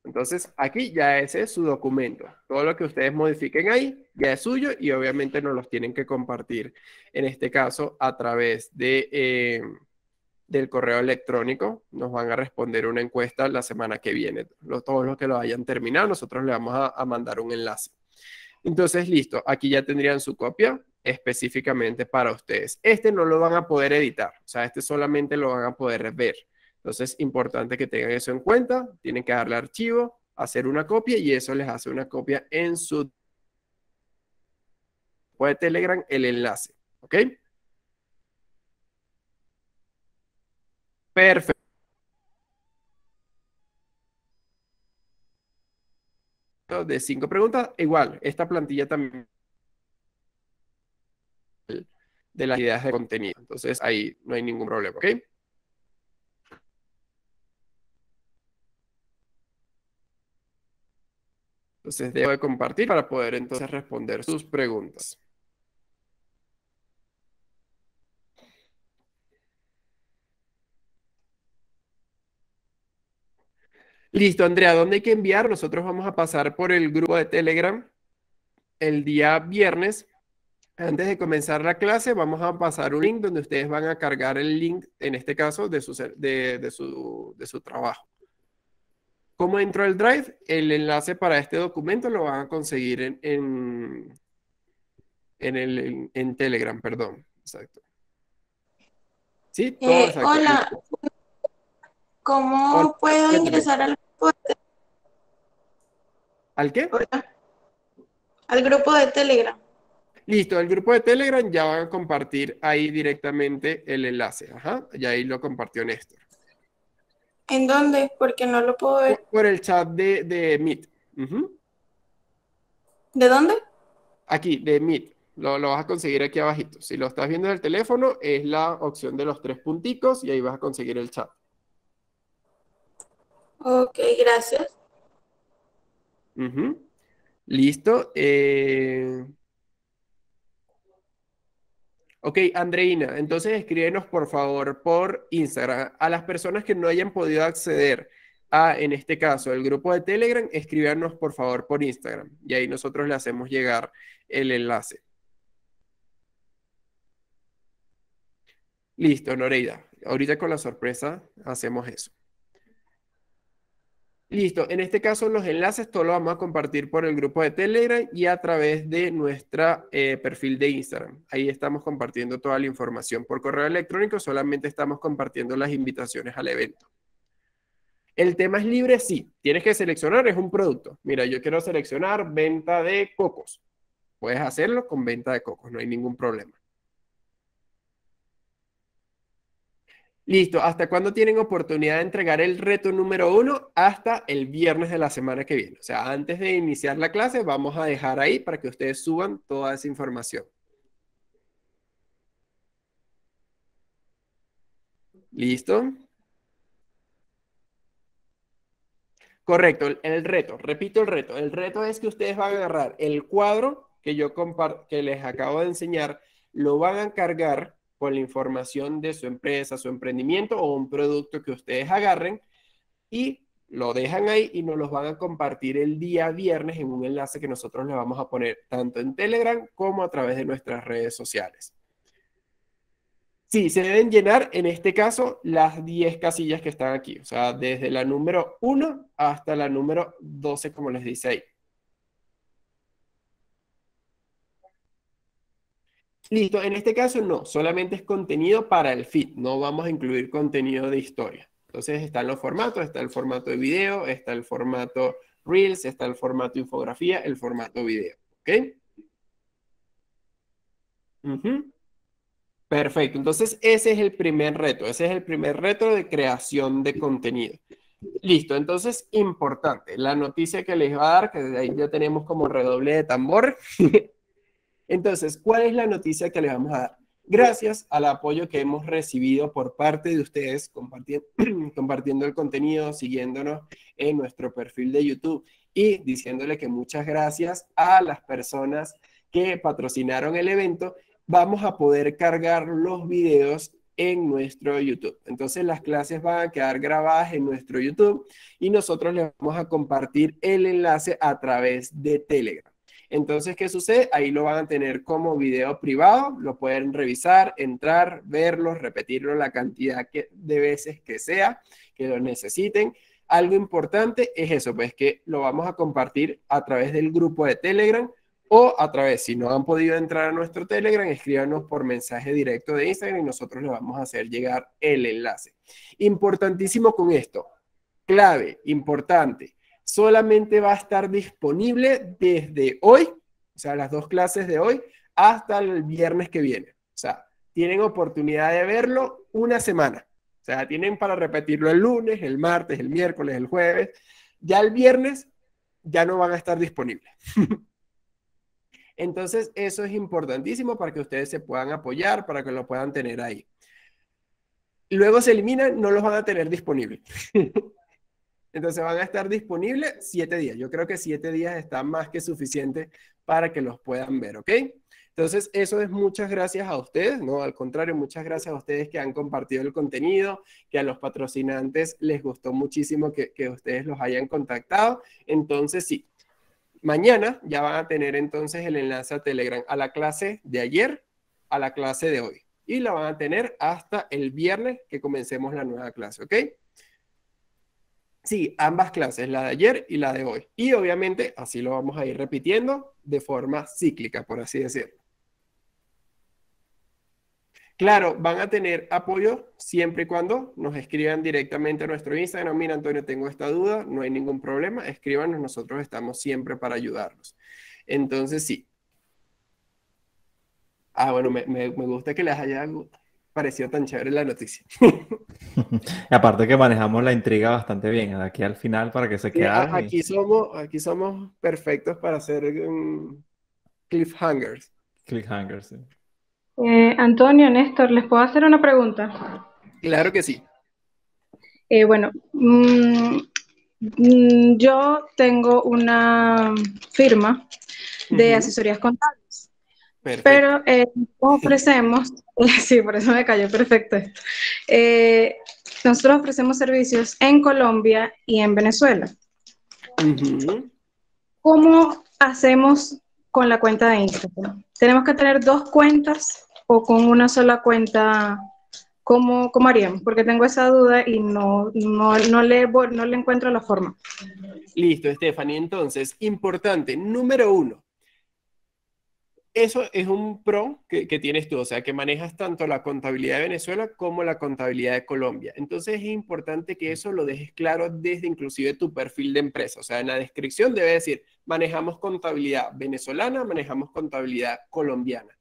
Entonces, aquí ya ese es su documento. Todo lo que ustedes modifiquen ahí ya es suyo y obviamente nos los tienen que compartir, en este caso, a través de, eh, del correo electrónico. Nos van a responder una encuesta la semana que viene. todos los que lo hayan terminado, nosotros le vamos a mandar un enlace. Entonces, listo, aquí ya tendrían su copia específicamente para ustedes. Este no lo van a poder editar, o sea, este solamente lo van a poder ver. Entonces es importante que tengan eso en cuenta, tienen que darle archivo, hacer una copia y eso les hace una copia en su de Telegram el enlace, ¿ok? Perfecto. de cinco preguntas, igual, esta plantilla también de las ideas de contenido. Entonces ahí no hay ningún problema, ¿ok? Entonces debo de compartir para poder entonces responder sus preguntas. Listo, Andrea, ¿dónde hay que enviar? Nosotros vamos a pasar por el grupo de Telegram el día viernes. Antes de comenzar la clase, vamos a pasar un link donde ustedes van a cargar el link, en este caso, de su, de su trabajo. ¿Cómo entró el Drive? El enlace para este documento lo van a conseguir en, en, el, Telegram, perdón. Exacto. Sí, eh, Hola, ¿cómo puedo ingresar al grupo de Telegram? ¿Al qué? Al grupo de Telegram. Listo, el grupo de Telegram ya van a compartir ahí directamente el enlace. Ajá, y ahí lo compartió Néstor. ¿En dónde? Porque no lo puedo ver. Por, el chat de, de Meet. ¿De dónde? Aquí, de Meet. Lo, vas a conseguir aquí abajito. Si lo estás viendo en el teléfono, es la opción de los tres punticos y ahí vas a conseguir el chat. Ok, gracias. Listo. Eh... Ok, Andreina, entonces escríbenos por favor por Instagram. A las personas que no hayan podido acceder a, en este caso, el grupo de Telegram, escríbanos por favor por Instagram y ahí nosotros le hacemos llegar el enlace. Listo, Noreida. Ahorita con la sorpresa hacemos eso. Listo, en este caso los enlaces todos los vamos a compartir por el grupo de Telegram y a través de nuestro eh, perfil de Instagram. Ahí estamos compartiendo toda la información por correo electrónico, solamente estamos compartiendo las invitaciones al evento. El tema es libre, sí. Tienes que seleccionar, es un producto. Mira, yo quiero seleccionar venta de cocos. Puedes hacerlo con venta de cocos, no hay ningún problema. Listo, ¿hasta cuándo tienen oportunidad de entregar el reto número uno? Hasta el viernes de la semana que viene. O sea, antes de iniciar la clase, vamos a dejar ahí para que ustedes suban toda esa información. ¿Listo? Correcto, el, reto, repito el reto. El reto es que ustedes van a agarrar el cuadro que yo que les acabo de enseñar, lo van a cargar con la información de su empresa, su emprendimiento o un producto que ustedes agarren y lo dejan ahí y nos los van a compartir el día viernes en un enlace que nosotros les vamos a poner tanto en Telegram como a través de nuestras redes sociales. Sí, se deben llenar en este caso las 10 casillas que están aquí, o sea, desde la número 1 hasta la número 12, como les dice ahí. Listo, en este caso no, solamente es contenido para el feed, no vamos a incluir contenido de historia. Entonces están los formatos, está el formato de video, está el formato Reels, está el formato infografía, el formato video, ¿ok? Perfecto, entonces ese es el primer reto, ese es el primer reto de creación de contenido. Listo, entonces importante, la noticia que les va a dar, que desde ahí ya tenemos como redoble de tambor, Entonces, ¿cuál es la noticia que les vamos a dar? Gracias al apoyo que hemos recibido por parte de ustedes compartiendo el contenido, siguiéndonos en nuestro perfil de YouTube y diciéndole que muchas gracias a las personas que patrocinaron el evento, vamos a poder cargar los videos en nuestro YouTube. Entonces las clases van a quedar grabadas en nuestro YouTube y nosotros les vamos a compartir el enlace a través de Telegram. Entonces, ¿qué sucede? Ahí lo van a tener como video privado, lo pueden revisar, entrar, verlo, repetirlo la cantidad de veces que sea, que lo necesiten. Algo importante es eso, pues que lo vamos a compartir a través del grupo de Telegram o a través, si no han podido entrar a nuestro Telegram, escríbanos por mensaje directo de Instagram y nosotros les vamos a hacer llegar el enlace. Importantísimo con esto, clave, importante, solamente va a estar disponible desde hoy, o sea, las dos clases de hoy, hasta el viernes que viene. O sea, tienen oportunidad de verlo una semana. O sea, tienen para repetirlo el lunes, el martes, el miércoles, el jueves. Ya el viernes ya no van a estar disponibles. Entonces, eso es importantísimo para que ustedes se puedan apoyar, para que lo puedan tener ahí. Luego se eliminan, no los van a tener disponibles. Entonces van a estar disponibles siete días. Yo creo que siete días está más que suficiente para que los puedan ver, ¿ok? Entonces, eso es muchas gracias a ustedes, ¿no? Al contrario, muchas gracias a ustedes que han compartido el contenido, que a los patrocinantes les gustó muchísimo que, ustedes los hayan contactado. Entonces, sí, mañana ya van a tener entonces el enlace a Telegram a la clase de ayer, a la clase de hoy. Y la van a tener hasta el viernes que comencemos la nueva clase, ¿ok? Sí, ambas clases, la de ayer y la de hoy. Y obviamente así lo vamos a ir repitiendo de forma cíclica, por así decirlo. Claro, van a tener apoyo siempre y cuando nos escriban directamente a nuestro Instagram. Mira, Antonio, tengo esta duda, no hay ningún problema, escríbanos, nosotros estamos siempre para ayudarlos. Entonces, sí. Ah, bueno, me, gusta que les haya, gustado pareció tan chévere la noticia. Aparte que manejamos la intriga bastante bien, aquí al final para que se quede. Aquí, somos, aquí somos perfectos para hacer mm, cliffhangers. Cliffhangers, eh, Antonio, Néstor, ¿les puedo hacer una pregunta? Claro que sí. Eh, bueno, mm, mm, yo tengo una firma de asesorías contables. Pero eh, ofrecemos, sí, por eso me cayó perfecto esto. Eh, nosotros ofrecemos servicios en Colombia y en Venezuela. ¿Cómo hacemos con la cuenta de Instagram? ¿Tenemos que tener dos cuentas o con una sola cuenta? ¿Cómo, cómo haríamos? Porque tengo esa duda y no, no, no, le, no le encuentro la forma. Listo, Stephanie. Entonces, importante, número uno eso es un pro que, tienes tú, o sea, que manejas tanto la contabilidad de Venezuela como la contabilidad de Colombia. Entonces es importante que eso lo dejes claro desde inclusive tu perfil de empresa, o sea, en la descripción debe decir, manejamos contabilidad venezolana, manejamos contabilidad colombiana.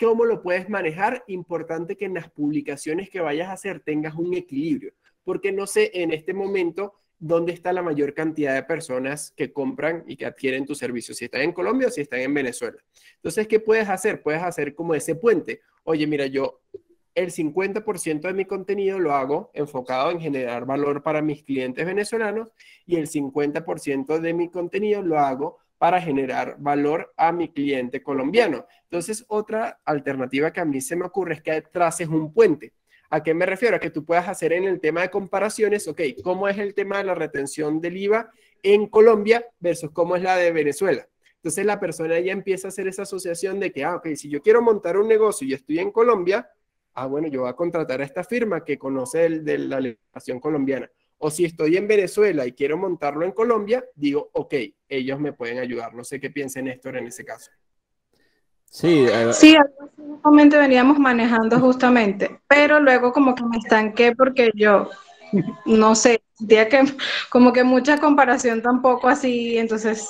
¿Cómo lo puedes manejar? Importante que en las publicaciones que vayas a hacer tengas un equilibrio, porque no sé en este momento dónde está la mayor cantidad de personas que compran y que adquieren tus servicios, si están en Colombia o si están en Venezuela. Entonces, ¿qué puedes hacer? Puedes hacer como ese puente. Oye, mira, yo el 50% de mi contenido lo hago enfocado en generar valor para mis clientes venezolanos y el 50% de mi contenido lo hago para generar valor a mi cliente colombiano. Entonces, otra alternativa que a mí se me ocurre es que traces un puente. ¿A qué me refiero? A que tú puedas hacer en el tema de comparaciones, ok, ¿cómo es el tema de la retención del IVA en Colombia versus cómo es la de Venezuela? Entonces la persona ya empieza a hacer esa asociación de que, ah, ok, si yo quiero montar un negocio y estoy en Colombia, ah, bueno, yo voy a contratar a esta firma que conoce el, de la legislación colombiana. O si estoy en Venezuela y quiero montarlo en Colombia, digo, ok, ellos me pueden ayudar. No sé qué piensa Néstor en ese caso. Sí, eh, sí momento veníamos manejando justamente, pero luego como que me estanqué porque yo, no sé, sentía que como que mucha comparación tampoco así, entonces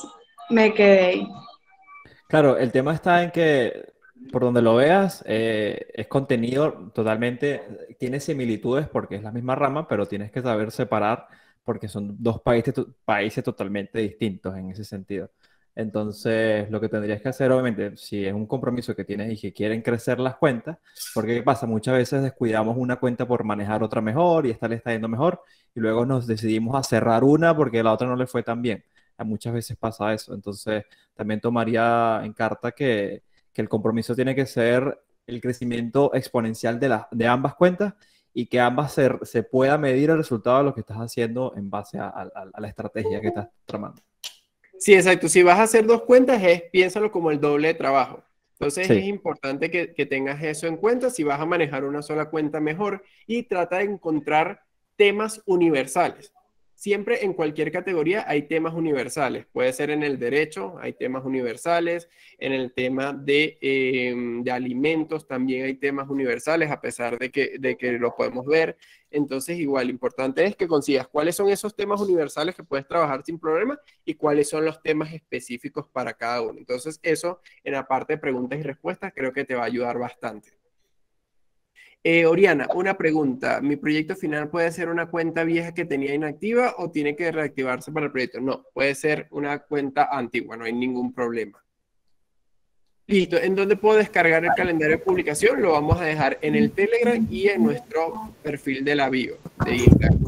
me quedé ahí. Claro, el tema está en que por donde lo veas, eh, es contenido totalmente, tiene similitudes porque es la misma rama, pero tienes que saber separar porque son dos países, países totalmente distintos en ese sentido. Entonces, lo que tendrías que hacer, obviamente, si es un compromiso que tienes y que quieren crecer las cuentas, porque ¿qué pasa? Muchas veces descuidamos una cuenta por manejar otra mejor y esta le está yendo mejor, y luego nos decidimos a cerrar una porque la otra no le fue tan bien. Muchas veces pasa eso. Entonces, también tomaría en carta que, el compromiso tiene que ser el crecimiento exponencial de, de ambas cuentas y que ambas se, se, pueda medir el resultado de lo que estás haciendo en base a la estrategia que estás tramando. Sí, exacto. Si vas a hacer dos cuentas, es, piénsalo como el doble de trabajo. Entonces es importante que tengas eso en cuenta. Si vas a manejar una sola cuenta, mejor. Y trata de encontrar temas universales siempre en cualquier categoría hay temas universales. Puede ser en el derecho, hay temas universales, en el tema de, em, alimentos también hay temas universales, a pesar de que, de que los podemos ver. Entonces, igual, importante es que consigas cuáles son esos temas universales que puedes trabajar sin problema y cuáles son los temas específicos para cada uno. Entonces, eso en la parte de preguntas y respuestas creo que te va a ayudar bastante. Eh, Oriana, una pregunta. ¿Mi proyecto final puede ser una cuenta vieja que tenía inactiva o tiene que reactivarse para el proyecto? No, puede ser una cuenta antigua, no hay ningún problema. Listo, ¿en dónde puedo descargar el calendario de publicación? Lo vamos a dejar en el Telegram y en nuestro perfil de la bio de Instagram.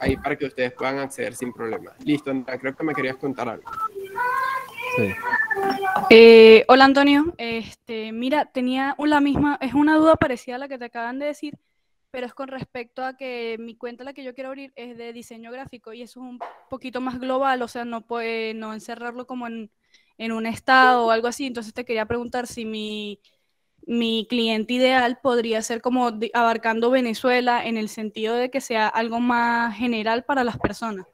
Ahí para que ustedes puedan acceder sin problema. Listo, Andrea, creo que me querías contar algo. Eh, hola Antonio, este, mira, tenía la misma, es una duda parecida a la que te acaban de decir, pero es con respecto a que mi cuenta la que yo quiero abrir es de diseño gráfico y eso es un poquito más global, o sea, no puede, no encerrarlo como en, un estado o algo así, entonces te quería preguntar si mi cliente ideal podría ser como abarcando Venezuela en el sentido de que sea algo más general para las personas.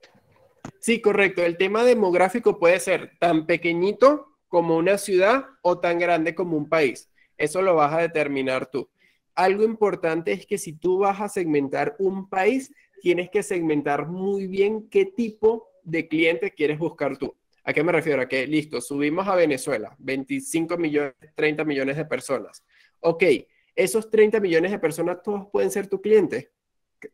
Sí, correcto. El tema demográfico puede ser tan pequeñito como una ciudad o tan grande como un país. Eso lo vas a determinar tú. Algo importante es que si tú vas a segmentar un país, tienes que segmentar muy bien qué tipo de cliente quieres buscar tú. ¿A qué me refiero? A que, listo, subimos a Venezuela, 25 millones, 30 millones de personas. Ok, esos 30 millones de personas todos pueden ser tu cliente.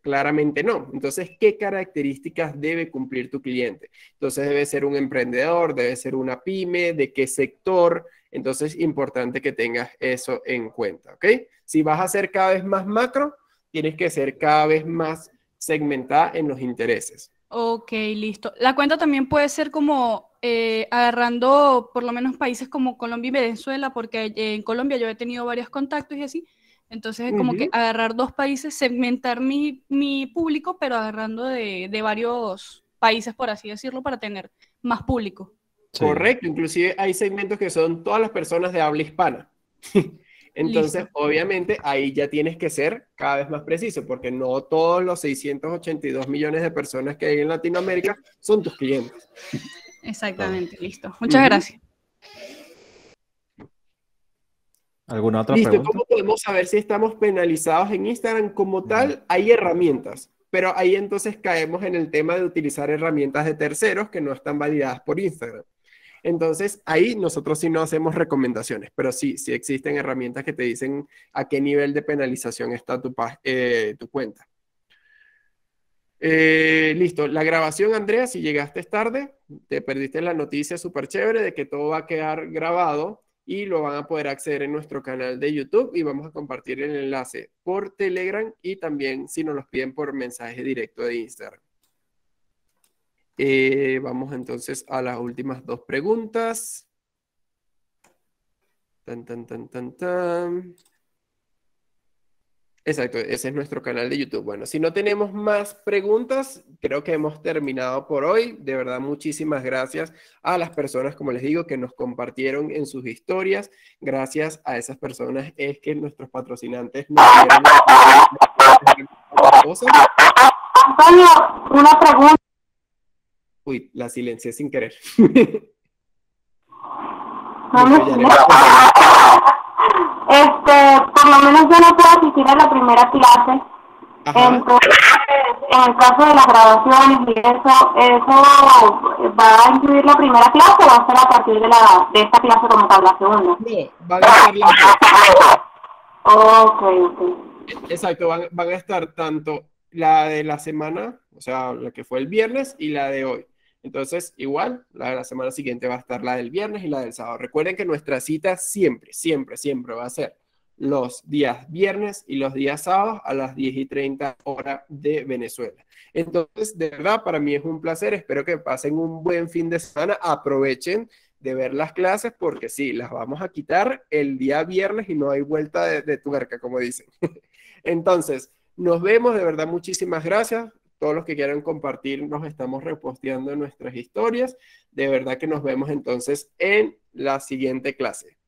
Claramente no. Entonces, ¿qué características debe cumplir tu cliente? Entonces, debe ser un emprendedor, debe ser una pyme, de qué sector. Entonces, es importante que tengas eso en cuenta, ¿ok? Si vas a ser cada vez más macro, tienes que ser cada vez más segmentada en los intereses. Ok, listo. La cuenta también puede ser como eh, agarrando por lo menos países como Colombia y Venezuela, porque eh, en Colombia yo he tenido varios contactos y así entonces, es como que agarrar dos países, segmentar mi, mi público, pero agarrando de, varios países, por así decirlo, para tener más público. Correcto, inclusive hay segmentos que son todas las personas de habla hispana. Entonces, obviamente, ahí ya tienes que ser cada vez más preciso, porque no todos los 682 millones de personas que hay en Latinoamérica son tus clientes. Exactamente, listo. Muchas gracias. ¿Alguna otra Listo, ¿Cómo podemos saber si estamos penalizados en Instagram? Como tal, hay herramientas, pero ahí entonces caemos en el tema de utilizar herramientas de terceros que no están validadas por Instagram. Entonces, ahí nosotros sí no hacemos recomendaciones, pero sí, sí existen herramientas que te dicen a qué nivel de penalización está tu, eh, cuenta. Eh, listo, la grabación, Andrea, si llegaste tarde, te perdiste la noticia súper chévere de que todo va a quedar grabado y lo van a poder acceder en nuestro canal de YouTube y vamos a compartir el enlace por Telegram y también si nos lo piden por mensaje directo de Instagram. Eh, vamos entonces a las últimas dos preguntas. Tan, tan, tan, tan, tan. Exacto, ese es nuestro canal de YouTube. Bueno, si no tenemos más preguntas, creo que hemos terminado por hoy. De verdad, muchísimas gracias a las personas, como les digo, que nos compartieron en sus historias. Gracias a esas personas es que nuestros patrocinantes nos dieron Antonio, una pregunta. Uy, la silencié sin querer este, por lo menos yo no puedo asistir a la primera clase. Entonces, en el caso de las graduaciones y eso, ¿eso va a incluir la primera clase o va a ser a partir de, la, de esta clase como tal, la segunda? No, van a estar las Exacto, van, van a estar tanto la de la semana, o sea, la que fue el viernes y la de hoy. Entonces, igual, la de la semana siguiente va a estar la del viernes y la del sábado. Recuerden que nuestra cita siempre, siempre, siempre va a ser los días viernes y los días sábados a las 10 y 30 hora de Venezuela. Entonces, de verdad, para mí es un placer. Espero que pasen un buen fin de semana. Aprovechen de ver las clases porque sí, las vamos a quitar el día viernes y no hay vuelta de tuerca, como dicen. Entonces, nos vemos. De verdad, muchísimas gracias. Todos los que quieran compartir nos estamos reposteando en nuestras historias. De verdad que nos vemos entonces en la siguiente clase.